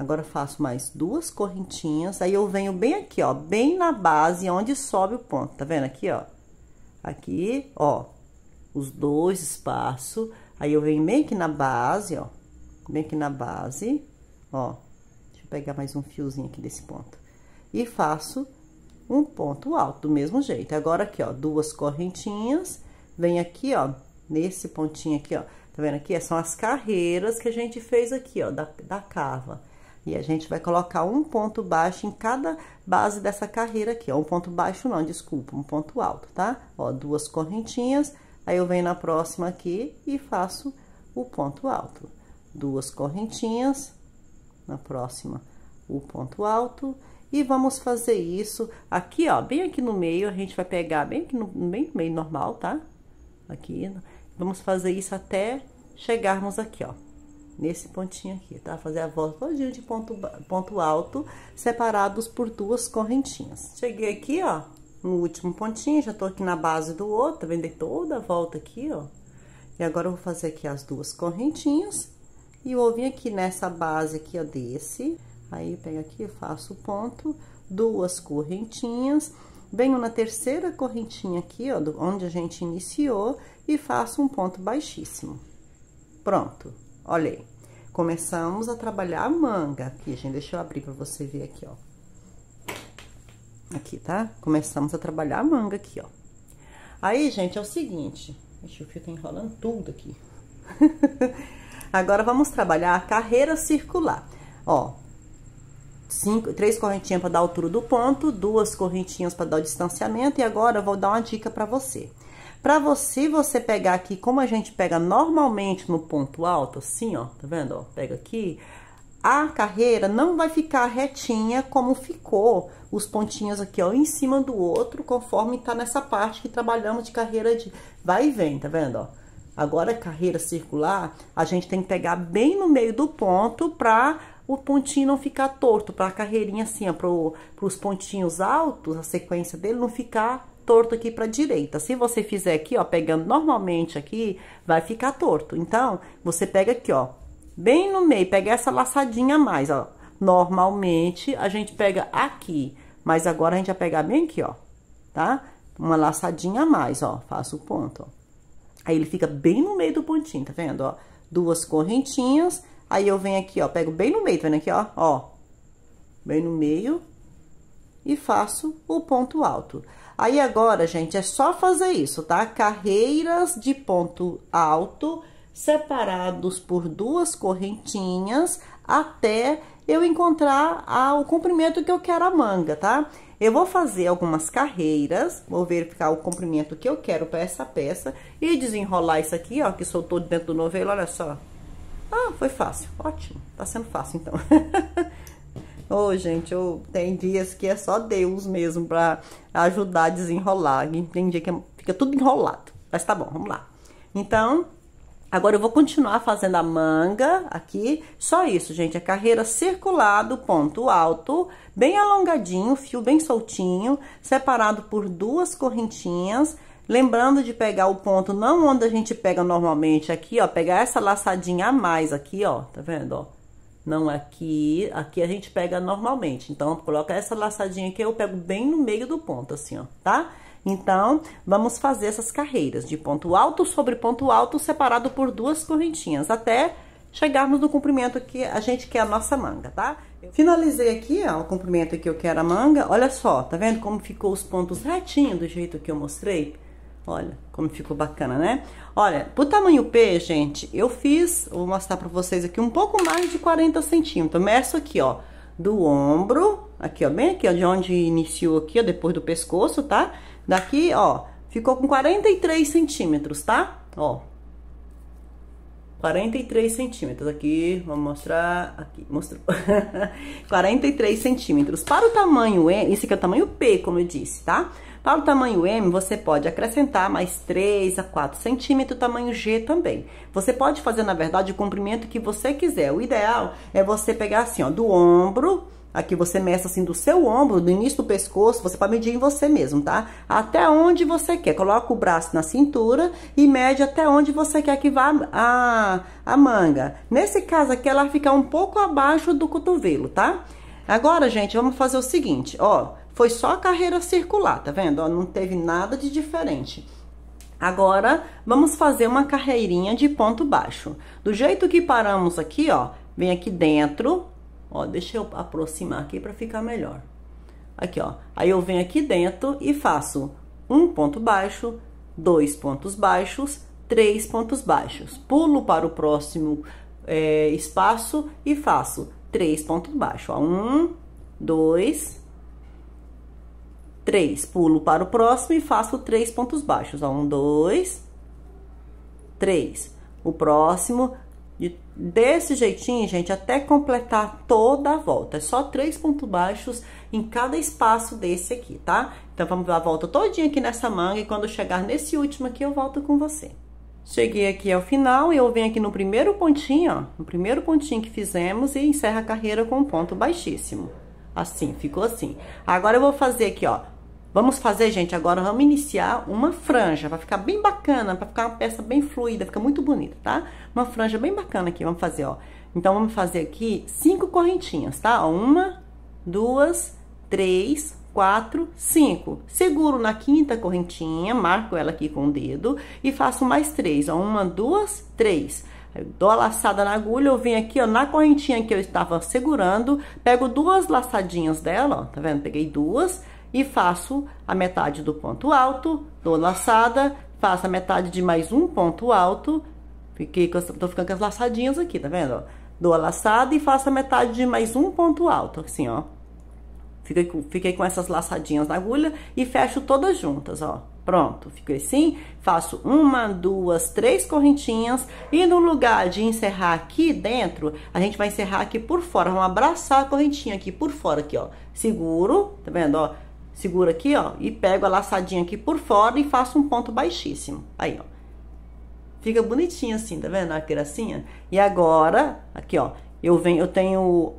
Speaker 1: Agora faço mais duas correntinhas, aí eu venho bem aqui, ó, bem na base onde sobe o ponto, tá vendo aqui, ó? Aqui, ó, os dois espaços, aí eu venho bem aqui na base, ó, bem aqui na base, ó. Deixa eu pegar mais um fiozinho aqui desse ponto. E faço um ponto alto, do mesmo jeito. Agora aqui, ó, duas correntinhas, vem aqui, ó, nesse pontinho aqui, ó. Tá vendo aqui? São as carreiras que a gente fez aqui, ó, da, da cava. E a gente vai colocar um ponto baixo em cada base dessa carreira aqui, ó. Um ponto baixo não, desculpa, um ponto alto, tá? Ó, duas correntinhas, aí eu venho na próxima aqui e faço o ponto alto. Duas correntinhas, na próxima o ponto alto. E vamos fazer isso aqui, ó, bem aqui no meio, a gente vai pegar bem aqui no, bem no meio normal, tá? Aqui, vamos fazer isso até chegarmos aqui, ó nesse pontinho aqui, tá? Fazer a volta todinha de ponto, ponto alto, separados por duas correntinhas. Cheguei aqui, ó, no último pontinho, já tô aqui na base do outro, vendei toda a volta aqui, ó. E agora, eu vou fazer aqui as duas correntinhas e vou vir aqui nessa base aqui, ó, desse. Aí, pego aqui, faço o ponto, duas correntinhas, venho na terceira correntinha aqui, ó, onde a gente iniciou, e faço um ponto baixíssimo. Pronto, olhei começamos a trabalhar a manga aqui, gente. Deixa eu abrir pra você ver aqui, ó. Aqui, tá? Começamos a trabalhar a manga aqui, ó. Aí, gente, é o seguinte. Deixa o fio tá enrolando tudo aqui. (laughs) Agora, vamos trabalhar a carreira circular. Ó, cinco, três correntinhas para dar a altura do ponto, duas correntinhas para dar o distanciamento. E agora, eu vou dar uma dica para você. Para você, você pegar aqui, como a gente pega normalmente no ponto alto, assim, ó, tá vendo? Ó, pega aqui, a carreira não vai ficar retinha como ficou os pontinhos aqui, ó, em cima do outro, conforme tá nessa parte que trabalhamos de carreira de vai e vem, tá vendo, ó? Agora, carreira circular, a gente tem que pegar bem no meio do ponto para o pontinho não ficar torto, para a carreirinha assim, para os pontinhos altos, a sequência dele não ficar torto aqui para a direita. Se você fizer aqui, ó, pegando normalmente aqui, vai ficar torto. Então, você pega aqui, ó, bem no meio, pega essa laçadinha a mais, ó. Normalmente, a gente pega aqui, mas agora a gente vai pegar bem aqui, ó, tá? Uma laçadinha a mais, ó, faço o ponto, ó. Aí ele fica bem no meio do pontinho, tá vendo, ó? Duas correntinhas, aí eu venho aqui, ó, pego bem no meio, tá vendo aqui, ó? Ó, bem no meio e faço o ponto alto. Aí agora, gente, é só fazer isso, tá? Carreiras de ponto alto separados por duas correntinhas até eu encontrar a, o comprimento que eu quero a manga, tá? Eu vou fazer algumas carreiras, vou verificar o comprimento que eu quero para essa peça e desenrolar isso aqui, ó, que soltou dentro do novelo, olha só. Ah, foi fácil, ótimo, tá sendo fácil então. (laughs) Ô, oh, gente, eu, tem dias que é só Deus mesmo pra ajudar a desenrolar. Tem dia que é, fica tudo enrolado. Mas tá bom, vamos lá. Então, agora eu vou continuar fazendo a manga aqui. Só isso, gente. A é carreira circulada, ponto alto, bem alongadinho, fio bem soltinho, separado por duas correntinhas. Lembrando de pegar o ponto não onde a gente pega normalmente aqui, ó. Pegar essa laçadinha a mais aqui, ó. Tá vendo, ó? Não, aqui, aqui a gente pega normalmente. Então, coloca essa laçadinha que eu pego bem no meio do ponto, assim, ó, tá? Então, vamos fazer essas carreiras de ponto alto sobre ponto alto, separado por duas correntinhas, até chegarmos no comprimento que a gente quer a nossa manga, tá? Finalizei aqui, ó, o comprimento que eu quero a manga. Olha só, tá vendo como ficou os pontos retinho do jeito que eu mostrei? Olha como ficou bacana, né? Olha, pro tamanho P, gente, eu fiz, vou mostrar pra vocês aqui, um pouco mais de 40 centímetros. Começo meço aqui, ó, do ombro, aqui, ó, bem aqui, ó, de onde iniciou aqui, ó, depois do pescoço, tá? Daqui, ó, ficou com 43 centímetros, tá? Ó, 43 centímetros. Aqui, vou mostrar. Aqui, mostrou. 43 (laughs) centímetros. Para o tamanho E, esse aqui é o tamanho P, como eu disse, tá? Para o tamanho M, você pode acrescentar mais 3 a 4 centímetros, tamanho G também. Você pode fazer, na verdade, o comprimento que você quiser. O ideal é você pegar assim, ó, do ombro... Aqui você meça assim do seu ombro, do início do pescoço, você pode medir em você mesmo, tá? Até onde você quer. Coloca o braço na cintura e mede até onde você quer que vá a, a manga. Nesse caso aqui, ela fica um pouco abaixo do cotovelo, tá? Agora, gente, vamos fazer o seguinte, ó. Foi só a carreira circular, tá vendo? Ó, não teve nada de diferente. Agora, vamos fazer uma carreirinha de ponto baixo. Do jeito que paramos aqui, ó, vem aqui dentro, ó, deixa eu aproximar aqui para ficar melhor. Aqui, ó, aí eu venho aqui dentro e faço um ponto baixo, dois pontos baixos, três pontos baixos. Pulo para o próximo é, espaço e faço três pontos baixos, ó, um, dois, 3, pulo para o próximo e faço três pontos baixos. Ó, um, dois, três. O próximo, desse jeitinho, gente, até completar toda a volta. É só três pontos baixos em cada espaço desse aqui, tá? Então, vamos dar a volta todinha aqui nessa manga e quando chegar nesse último aqui, eu volto com você. Cheguei aqui ao final e eu venho aqui no primeiro pontinho, ó, no primeiro pontinho que fizemos e encerra a carreira com um ponto baixíssimo. Assim, ficou assim. Agora, eu vou fazer aqui, ó, Vamos fazer, gente, agora vamos iniciar uma franja, vai ficar bem bacana, vai ficar uma peça bem fluida, fica muito bonita, tá? Uma franja bem bacana aqui, vamos fazer, ó. Então, vamos fazer aqui cinco correntinhas, tá? Uma, duas, três, quatro, cinco. Seguro na quinta correntinha, marco ela aqui com o dedo e faço mais três, ó. Uma, duas, três. Eu dou a laçada na agulha, eu venho aqui, ó, na correntinha que eu estava segurando, pego duas laçadinhas dela, ó, tá vendo? Peguei duas, e faço a metade do ponto alto, dou laçada, faço a metade de mais um ponto alto, fiquei, tô ficando com as laçadinhas aqui, tá vendo? Dou a laçada e faço a metade de mais um ponto alto, assim, ó. Fiquei com, fiquei com essas laçadinhas na agulha e fecho todas juntas, ó. Pronto, fiquei assim, faço uma, duas, três correntinhas e no lugar de encerrar aqui dentro, a gente vai encerrar aqui por fora, vamos abraçar a correntinha aqui por fora aqui, ó. Seguro, tá vendo, ó? Seguro aqui, ó, e pego a laçadinha aqui por fora e faço um ponto baixíssimo. Aí, ó. Fica bonitinho assim, tá vendo a gracinha? E agora, aqui, ó, eu venho, eu tenho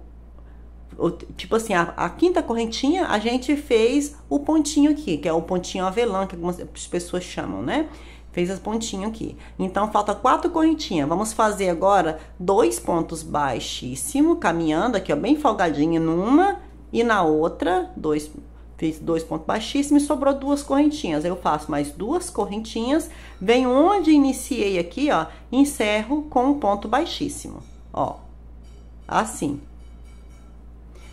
Speaker 1: tipo assim, a, a, quinta correntinha, a gente fez o pontinho aqui, que é o pontinho avelã, que algumas pessoas chamam, né? Fez as pontinhas aqui. Então, falta quatro correntinhas. Vamos fazer agora dois pontos baixíssimo, caminhando aqui, ó, bem folgadinho numa e na outra, dois Fiz dois pontos baixíssimos e sobrou duas correntinhas. Eu faço mais duas correntinhas, venho onde iniciei aqui, ó, encerro com um ponto baixíssimo, ó. Assim.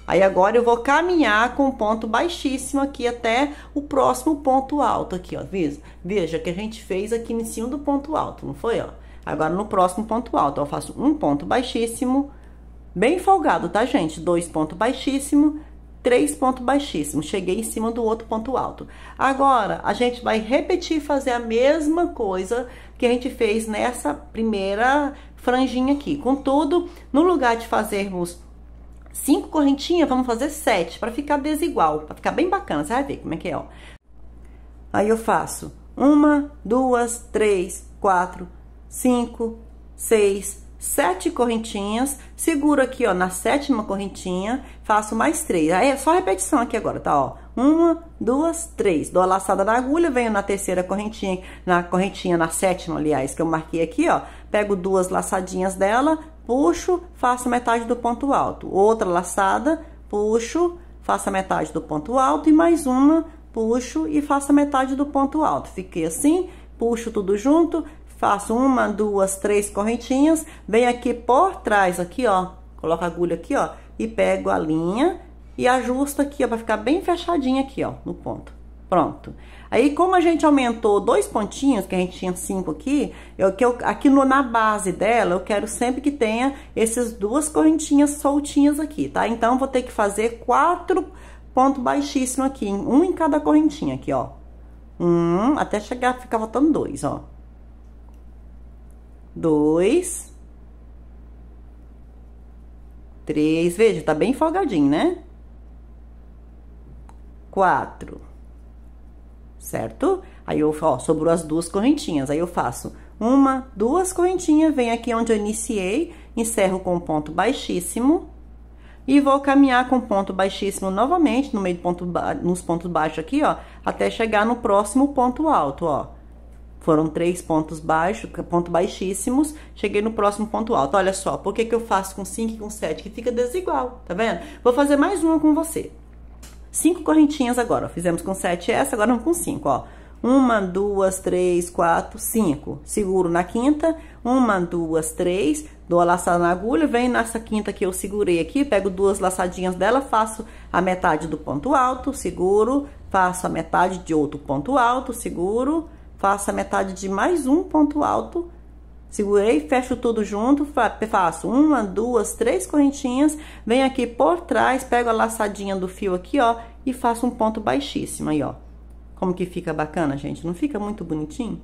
Speaker 1: Aí agora eu vou caminhar com um ponto baixíssimo aqui até o próximo ponto alto aqui, ó. Veja, veja que a gente fez aqui em cima do ponto alto, não foi, ó? Agora no próximo ponto alto, ó, eu faço um ponto baixíssimo, bem folgado, tá, gente? Dois pontos baixíssimo, três pontos baixíssimos, cheguei em cima do outro ponto alto. Agora, a gente vai repetir fazer a mesma coisa que a gente fez nessa primeira franjinha aqui. Contudo, no lugar de fazermos cinco correntinhas, vamos fazer sete, para ficar desigual, para ficar bem bacana, você vai ver como é que é, ó. Aí eu faço uma, duas, três, quatro, cinco, seis, sete correntinhas, seguro aqui, ó, na sétima correntinha, faço mais três. Aí é só repetição aqui agora, tá, ó. Uma, duas, três. Dou a laçada na agulha, venho na terceira correntinha, na correntinha, na sétima, aliás, que eu marquei aqui, ó. Pego duas laçadinhas dela, puxo, faço metade do ponto alto. Outra laçada, puxo, faço a metade do ponto alto e mais uma, puxo e faço a metade do ponto alto. Fiquei assim, puxo tudo junto, faço uma, duas, três correntinhas, venho aqui por trás, aqui, ó, coloco a agulha aqui, ó, e pego a linha e ajusto aqui, ó, pra ficar bem fechadinha aqui, ó, no ponto. Pronto. Aí, como a gente aumentou dois pontinhos, que a gente tinha cinco aqui, eu, é que eu, aqui no, na base dela, eu quero sempre que tenha essas duas correntinhas soltinhas aqui, tá? Então, vou ter que fazer quatro pontos baixíssimos aqui, um em cada correntinha aqui, ó. Um, até chegar, ficar faltando dois, ó dois, três, veja, tá bem folgadinho, né? Quatro, certo? Aí eu, ó, sobrou as duas correntinhas, aí eu faço uma, duas correntinhas, venho aqui onde eu iniciei, encerro com um ponto baixíssimo, e vou caminhar com ponto baixíssimo novamente, no meio do ponto, nos pontos baixos aqui, ó, até chegar no próximo ponto alto, ó. Foram três pontos baixos, ponto baixíssimos, cheguei no próximo ponto alto. Olha só, por que, que eu faço com 5 e com 7? Que fica desigual, tá vendo? Vou fazer mais uma com você. Cinco correntinhas agora, Fizemos com 7 essa, agora vamos com 5, ó. Uma, duas, três, quatro, cinco. Seguro na quinta. Uma, duas, três. Dou a laçada na agulha. Vem nessa quinta que eu segurei aqui. Pego duas laçadinhas dela. Faço a metade do ponto alto. Seguro. Faço a metade de outro ponto alto. Seguro faço a metade de mais um ponto alto, segurei, fecho tudo junto, faço uma, duas, três correntinhas, venho aqui por trás, pego a laçadinha do fio aqui, ó, e faço um ponto baixíssimo aí, ó. Como que fica bacana, gente? Não fica muito bonitinho?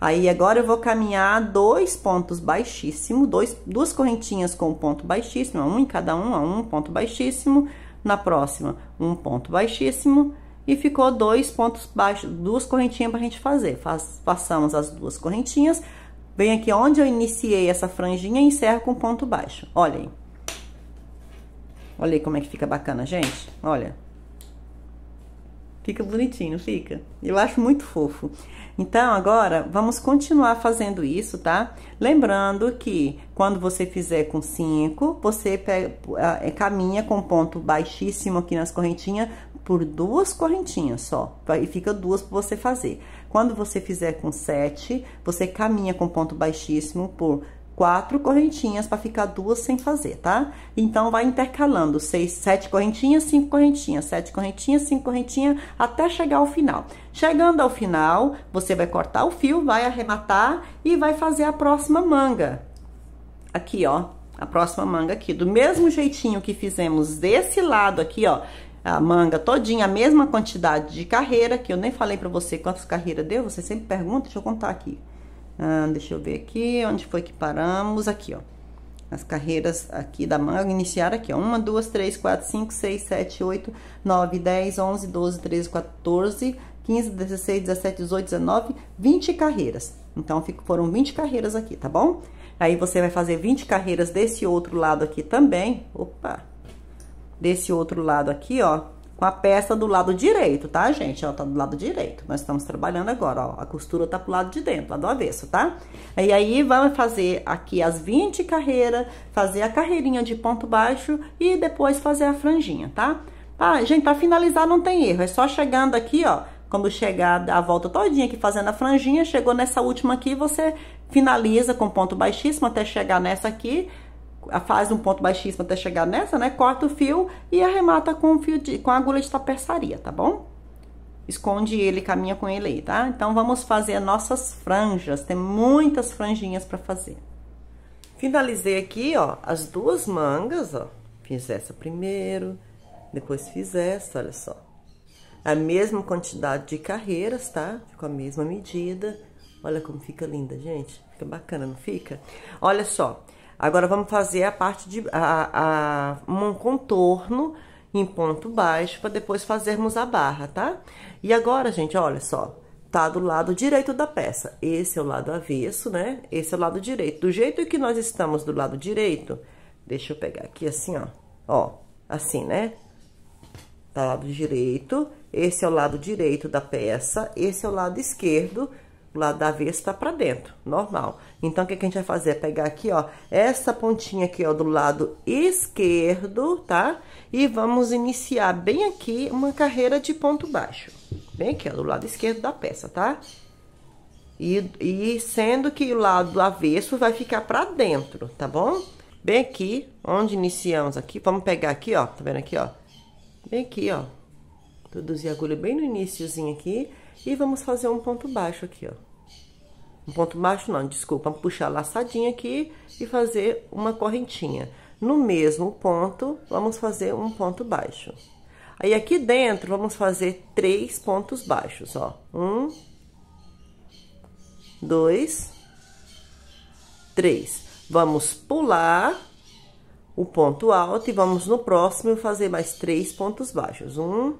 Speaker 1: Aí, agora eu vou caminhar dois pontos baixíssimo, dois, duas correntinhas com um ponto baixíssimo, um em cada um, um ponto baixíssimo. Na próxima, um ponto baixíssimo e ficou dois pontos baixos, duas correntinhas para a gente fazer. Faz, passamos as duas correntinhas, vem aqui onde eu iniciei essa franjinha e encerro com ponto baixo. Olha aí. Olha aí como é que fica bacana, gente. Olha. Fica bonitinho, fica. Eu acho muito fofo. Então, agora, vamos continuar fazendo isso, tá? Lembrando que quando você fizer com 5, você pega, caminha com ponto baixíssimo aqui nas correntinhas por duas correntinhas só, e fica duas para você fazer. Quando você fizer com sete, você caminha com ponto baixíssimo por quatro correntinhas para ficar duas sem fazer, tá? Então, vai intercalando seis, sete correntinhas, cinco correntinhas, sete correntinhas, cinco correntinhas, até chegar ao final. Chegando ao final, você vai cortar o fio, vai arrematar e vai fazer a próxima manga. Aqui, ó, a próxima manga aqui. Do mesmo jeitinho que fizemos desse lado aqui, ó, a manga todinha, a mesma quantidade de carreira, que eu nem falei pra você quantas carreiras deu, você sempre pergunta, deixa eu contar aqui. Ah, deixa eu ver aqui, onde foi que paramos? Aqui, ó. As carreiras aqui da manga iniciaram aqui, ó. 1, 2, 3, 4, 5, 6, 7, 8, 9, 10, 11, 12, 13, 14, 15, 16, 17, 18, 19, 20 carreiras. Então, foram 20 carreiras aqui, tá bom? Aí, você vai fazer 20 carreiras desse outro lado aqui também. Opa! desse outro lado aqui, ó, com a peça do lado direito, tá, gente? Ó, tá do lado direito. Nós estamos trabalhando agora, ó. A costura tá pro lado de dentro, lá do avesso, tá? E aí, vamos fazer aqui as 20 carreiras, fazer a carreirinha de ponto baixo e depois fazer a franjinha, tá? Tá, gente, pra finalizar não tem erro. É só chegando aqui, ó. Quando chegar a volta todinha aqui fazendo a franjinha, chegou nessa última aqui, você finaliza com ponto baixíssimo até chegar nessa aqui faz um ponto baixíssimo até chegar nessa, né? Corta o fio e arremata com, fio de, com a agulha de tapeçaria, tá bom? Esconde ele, caminha com ele aí, tá? Então, vamos fazer nossas franjas. Tem muitas franjinhas pra fazer. Finalizei aqui, ó, as duas mangas, ó. Fiz essa primeiro, depois fiz essa, olha só. A mesma quantidade de carreiras, tá? Ficou a mesma medida. Olha como fica linda, gente. Fica bacana, não fica? Olha só, Agora vamos fazer a parte de a, a, um contorno em ponto baixo para depois fazermos a barra, tá? E agora, gente, olha só, tá do lado direito da peça. Esse é o lado avesso, né? Esse é o lado direito. Do jeito que nós estamos do lado direito, deixa eu pegar aqui assim, ó. Ó, assim, né? Tá lado direito, esse é o lado direito da peça, esse é o lado esquerdo lado da avesso está para dentro, normal. Então, o que, que, a gente vai fazer? É pegar aqui, ó, essa pontinha aqui, ó, do lado esquerdo, tá? E vamos iniciar bem aqui uma carreira de ponto baixo. Bem aqui, ó, do lado esquerdo da peça, tá? E, e sendo que o lado do avesso vai ficar para dentro, tá bom? Bem aqui, onde iniciamos aqui, vamos pegar aqui, ó, tá vendo aqui, ó? Bem aqui, ó, Produzir a agulha bem no iníciozinho aqui e vamos fazer um ponto baixo aqui, ó. Um ponto baixo não, desculpa, puxar a laçadinha aqui e fazer uma correntinha. No mesmo ponto, vamos fazer um ponto baixo. Aí, aqui dentro, vamos fazer três pontos baixos, ó. Um, dois, três. Vamos pular o ponto alto e vamos no próximo fazer mais três pontos baixos. Um,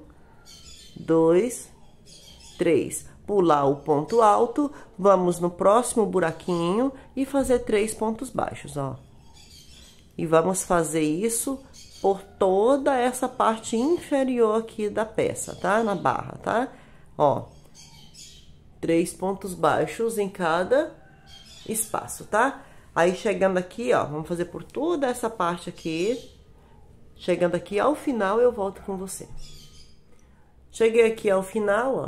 Speaker 1: dois, três. Pular o ponto alto, vamos no próximo buraquinho e fazer três pontos baixos, ó. E vamos fazer isso por toda essa parte inferior aqui da peça, tá? Na barra, tá? Ó, três pontos baixos em cada espaço, tá? Aí, chegando aqui, ó, vamos fazer por toda essa parte aqui. Chegando aqui ao final, eu volto com você. Cheguei aqui ao final, ó.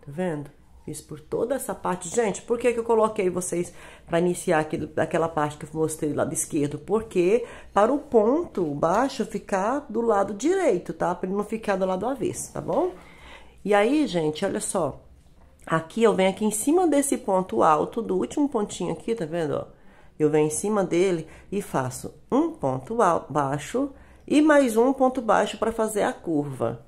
Speaker 1: Tá vendo? Fiz por toda essa parte. Gente, por que, que eu coloquei vocês para iniciar aquele, aquela parte que eu mostrei do lado esquerdo? Porque para o ponto baixo ficar do lado direito, tá? Para ele não ficar do lado avesso, tá bom? E aí, gente, olha só. Aqui eu venho aqui em cima desse ponto alto, do último pontinho aqui, tá vendo, ó? Eu venho em cima dele e faço um ponto baixo e mais um ponto baixo para fazer a curva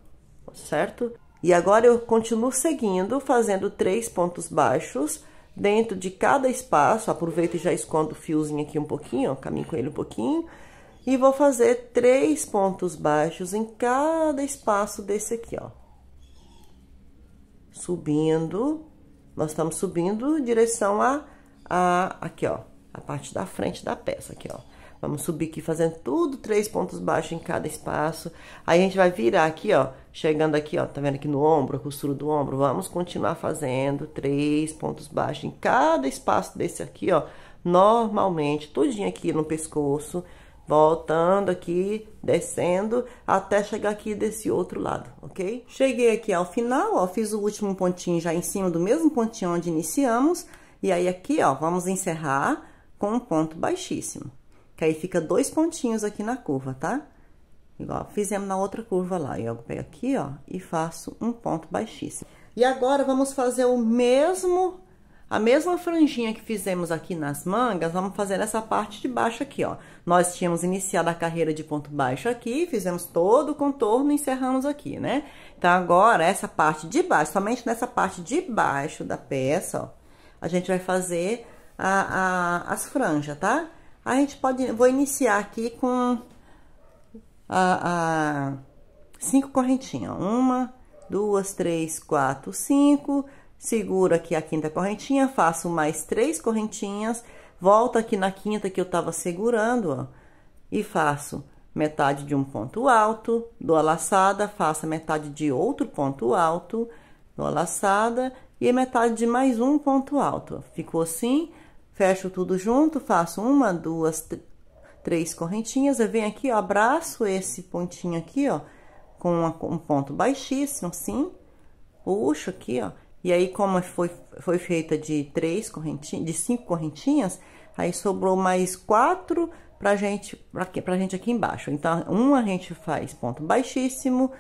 Speaker 1: certo? E agora eu continuo seguindo, fazendo três pontos baixos dentro de cada espaço. Aproveito e já escondo o fiozinho aqui um pouquinho, ó, caminho com ele um pouquinho. E vou fazer três pontos baixos em cada espaço desse aqui, ó. Subindo, nós estamos subindo direção a, a aqui, ó, a parte da frente da peça aqui, ó. Vamos subir aqui fazendo tudo três pontos baixos em cada espaço. Aí a gente vai virar aqui, ó, chegando aqui, ó, tá vendo aqui no ombro, a costura do ombro? Vamos continuar fazendo três pontos baixos em cada espaço desse aqui, ó, normalmente, tudinho aqui no pescoço, voltando aqui, descendo, até chegar aqui desse outro lado, ok? Cheguei aqui ao final, ó, fiz o último pontinho já em cima do mesmo pontinho onde iniciamos, e aí aqui, ó, vamos encerrar com um ponto baixíssimo que aí fica dois pontinhos aqui na curva, tá? Igual fizemos na outra curva lá. Eu pego aqui, ó, e faço um ponto baixíssimo. E agora, vamos fazer o mesmo, a mesma franjinha que fizemos aqui nas mangas, vamos fazer nessa parte de baixo aqui, ó. Nós tínhamos iniciado a carreira de ponto baixo aqui, fizemos todo o contorno e encerramos aqui, né? Então, agora, essa parte de baixo, somente nessa parte de baixo da peça, ó, a gente vai fazer a, a as franjas, Tá? A gente pode, vou iniciar aqui com a, a cinco correntinhas. Uma, duas, três, quatro, cinco. Seguro aqui a quinta correntinha, faço mais três correntinhas, volto aqui na quinta que eu tava segurando, ó, e faço metade de um ponto alto, dou a laçada, faço metade de outro ponto alto, dou a laçada e metade de mais um ponto alto. Ficou assim, Fecho tudo junto, faço uma, duas, três correntinhas. Eu venho aqui, ó, abraço esse pontinho aqui, ó, com um ponto baixíssimo, assim. Puxo aqui, ó. E aí, como foi, foi feita de três correntinhas, de cinco correntinhas, aí sobrou mais quatro pra gente, pra, pra gente aqui embaixo. Então, uma a gente faz ponto baixíssimo,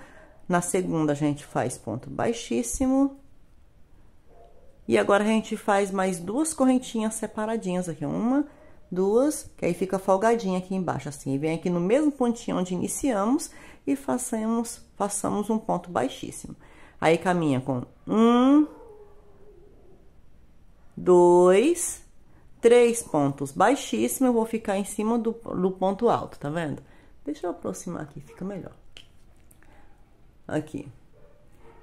Speaker 1: na segunda a gente faz ponto baixíssimo, e agora a gente faz mais duas correntinhas separadinhas aqui, uma, duas, que aí fica folgadinha aqui embaixo, assim. Vem aqui no mesmo pontinho onde iniciamos e façamos, façamos um ponto baixíssimo. Aí, caminha com um, dois, três pontos baixíssimos, eu vou ficar em cima do, do ponto alto, tá vendo? Deixa eu aproximar aqui, fica melhor. Aqui.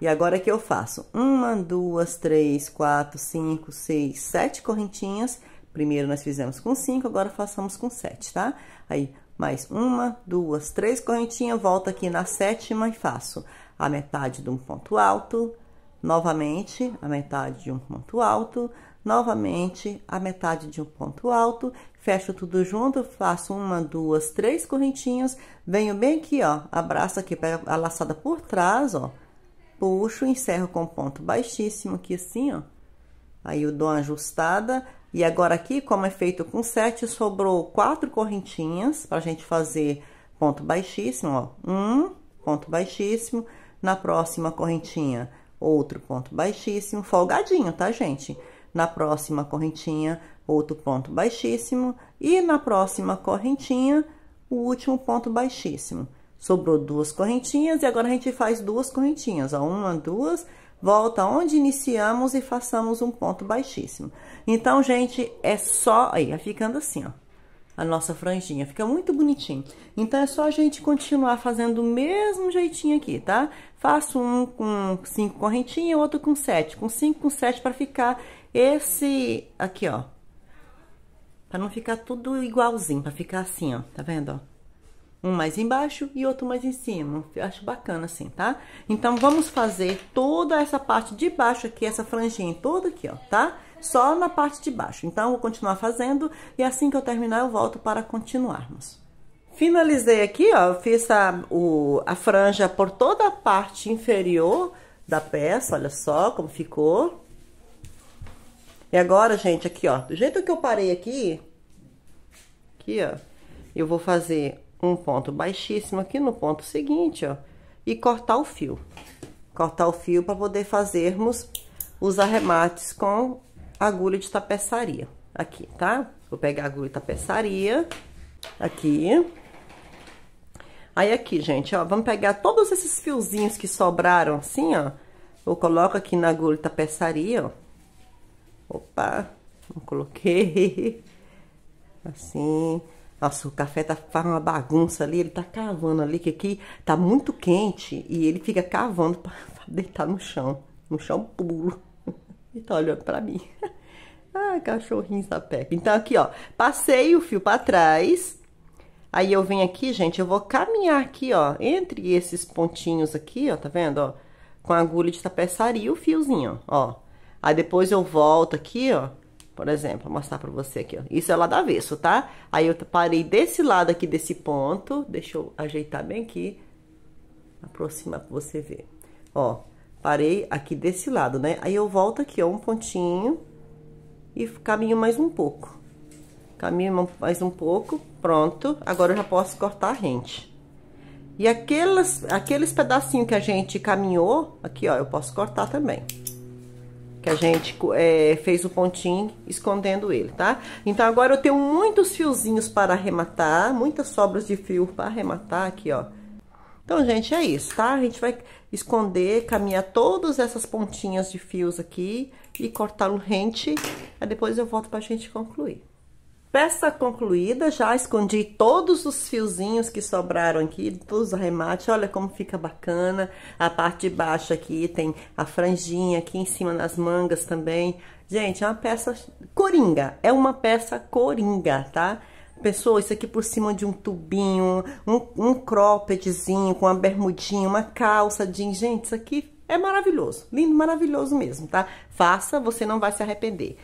Speaker 1: E agora que eu faço? Uma, duas, três, quatro, cinco, seis, sete correntinhas. Primeiro nós fizemos com cinco, agora façamos com sete, tá? Aí, mais uma, duas, três correntinhas, volto aqui na sétima e faço a metade de um ponto alto, novamente a metade de um ponto alto, novamente a metade de um ponto alto, fecho tudo junto, faço uma, duas, três correntinhas, venho bem aqui, ó, abraço aqui, pego a laçada por trás, ó, puxo, encerro com ponto baixíssimo aqui assim, ó. Aí eu dou uma ajustada. E agora aqui, como é feito com sete, sobrou quatro correntinhas pra gente fazer ponto baixíssimo, ó. Um, ponto baixíssimo. Na próxima correntinha, outro ponto baixíssimo. Folgadinho, tá, gente? Na próxima correntinha, outro ponto baixíssimo. E na próxima correntinha, o último ponto baixíssimo. Sobrou duas correntinhas e agora a gente faz duas correntinhas, ó, uma, duas, volta onde iniciamos e façamos um ponto baixíssimo. Então, gente, é só, aí, é ficando assim, ó, a nossa franjinha, fica muito bonitinho. Então, é só a gente continuar fazendo o mesmo jeitinho aqui, tá? Faço um com cinco correntinhas, outro com sete, com cinco, com sete, para ficar esse aqui, ó, para não ficar tudo igualzinho, para ficar assim, ó, tá vendo, ó? um mais embaixo e outro mais em cima. Eu acho bacana assim, tá? Então, vamos fazer toda essa parte de baixo aqui, essa franjinha toda aqui, ó, tá? Só na parte de baixo. Então, vou continuar fazendo e assim que eu terminar, eu volto para continuarmos. Finalizei aqui, ó, fiz a, o, a franja por toda a parte inferior da peça, olha só como ficou. E agora, gente, aqui, ó, do jeito que eu parei aqui, aqui, ó, eu vou fazer um ponto baixíssimo aqui no ponto seguinte, ó, e cortar o fio. Cortar o fio para poder fazermos os arremates com agulha de tapeçaria aqui, tá? Vou pegar a agulha de tapeçaria aqui. Aí aqui, gente, ó, vamos pegar todos esses fiozinhos que sobraram assim, ó. Eu coloco aqui na agulha de tapeçaria, ó. Opa, não coloquei. (laughs) Assim. Nossa, o café tá fazendo uma bagunça ali, ele tá cavando ali, que aqui tá muito quente e ele fica cavando para (laughs) deitar no chão, no chão puro. (laughs) E tá olhando pra mim. Ah, (laughs) cachorrinho sapeca. Então, aqui, ó, passei o fio pra trás. Aí, eu venho aqui, gente, eu vou caminhar aqui, ó, entre esses pontinhos aqui, ó, tá vendo, ó? Com a agulha de tapeçaria o fiozinho, ó. Aí, depois eu volto aqui, ó, por exemplo, vou mostrar pra você aqui, ó. Isso é lá do avesso, tá? Aí eu parei desse lado aqui desse ponto. Deixa eu ajeitar bem aqui. Aproximar pra você ver. Ó, parei aqui desse lado, né? Aí eu volto aqui, ó, um pontinho. E caminho mais um pouco. Caminho mais um pouco. Pronto. Agora eu já posso cortar a rente. E aqueles, aqueles pedacinhos que a gente caminhou, aqui, ó, eu posso cortar também que a gente é, fez o pontinho escondendo ele, tá? Então, agora eu tenho muitos fiozinhos para arrematar, muitas sobras de fio para arrematar aqui, ó. Então, gente, é isso, tá? A gente vai esconder, caminhar todas essas pontinhas de fios aqui e cortar o rente. Aí depois eu volto pra gente concluir peça concluída, já escondi todos os fiozinhos que sobraram aqui, todos os arremates, olha como fica bacana. A parte de baixo aqui tem a franjinha, aqui em cima nas mangas também. Gente, é uma peça coringa, é uma peça coringa, tá? Pessoal, isso aqui por cima de um tubinho, um, um croppedzinho com uma bermudinha, uma calça jeans. Gente, isso aqui é maravilhoso, lindo, maravilhoso mesmo, tá? Faça, você não vai se arrepender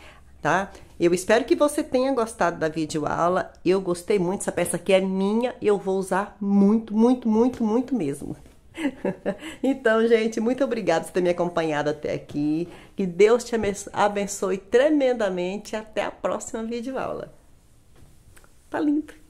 Speaker 1: tá? Eu espero que você tenha gostado da videoaula. Eu gostei muito, essa peça aqui é minha, eu vou usar muito, muito, muito, muito mesmo. (laughs) então, gente, muito obrigada por ter me acompanhado até aqui. Que Deus te abençoe tremendamente. Até a próxima videoaula. Tá lindo!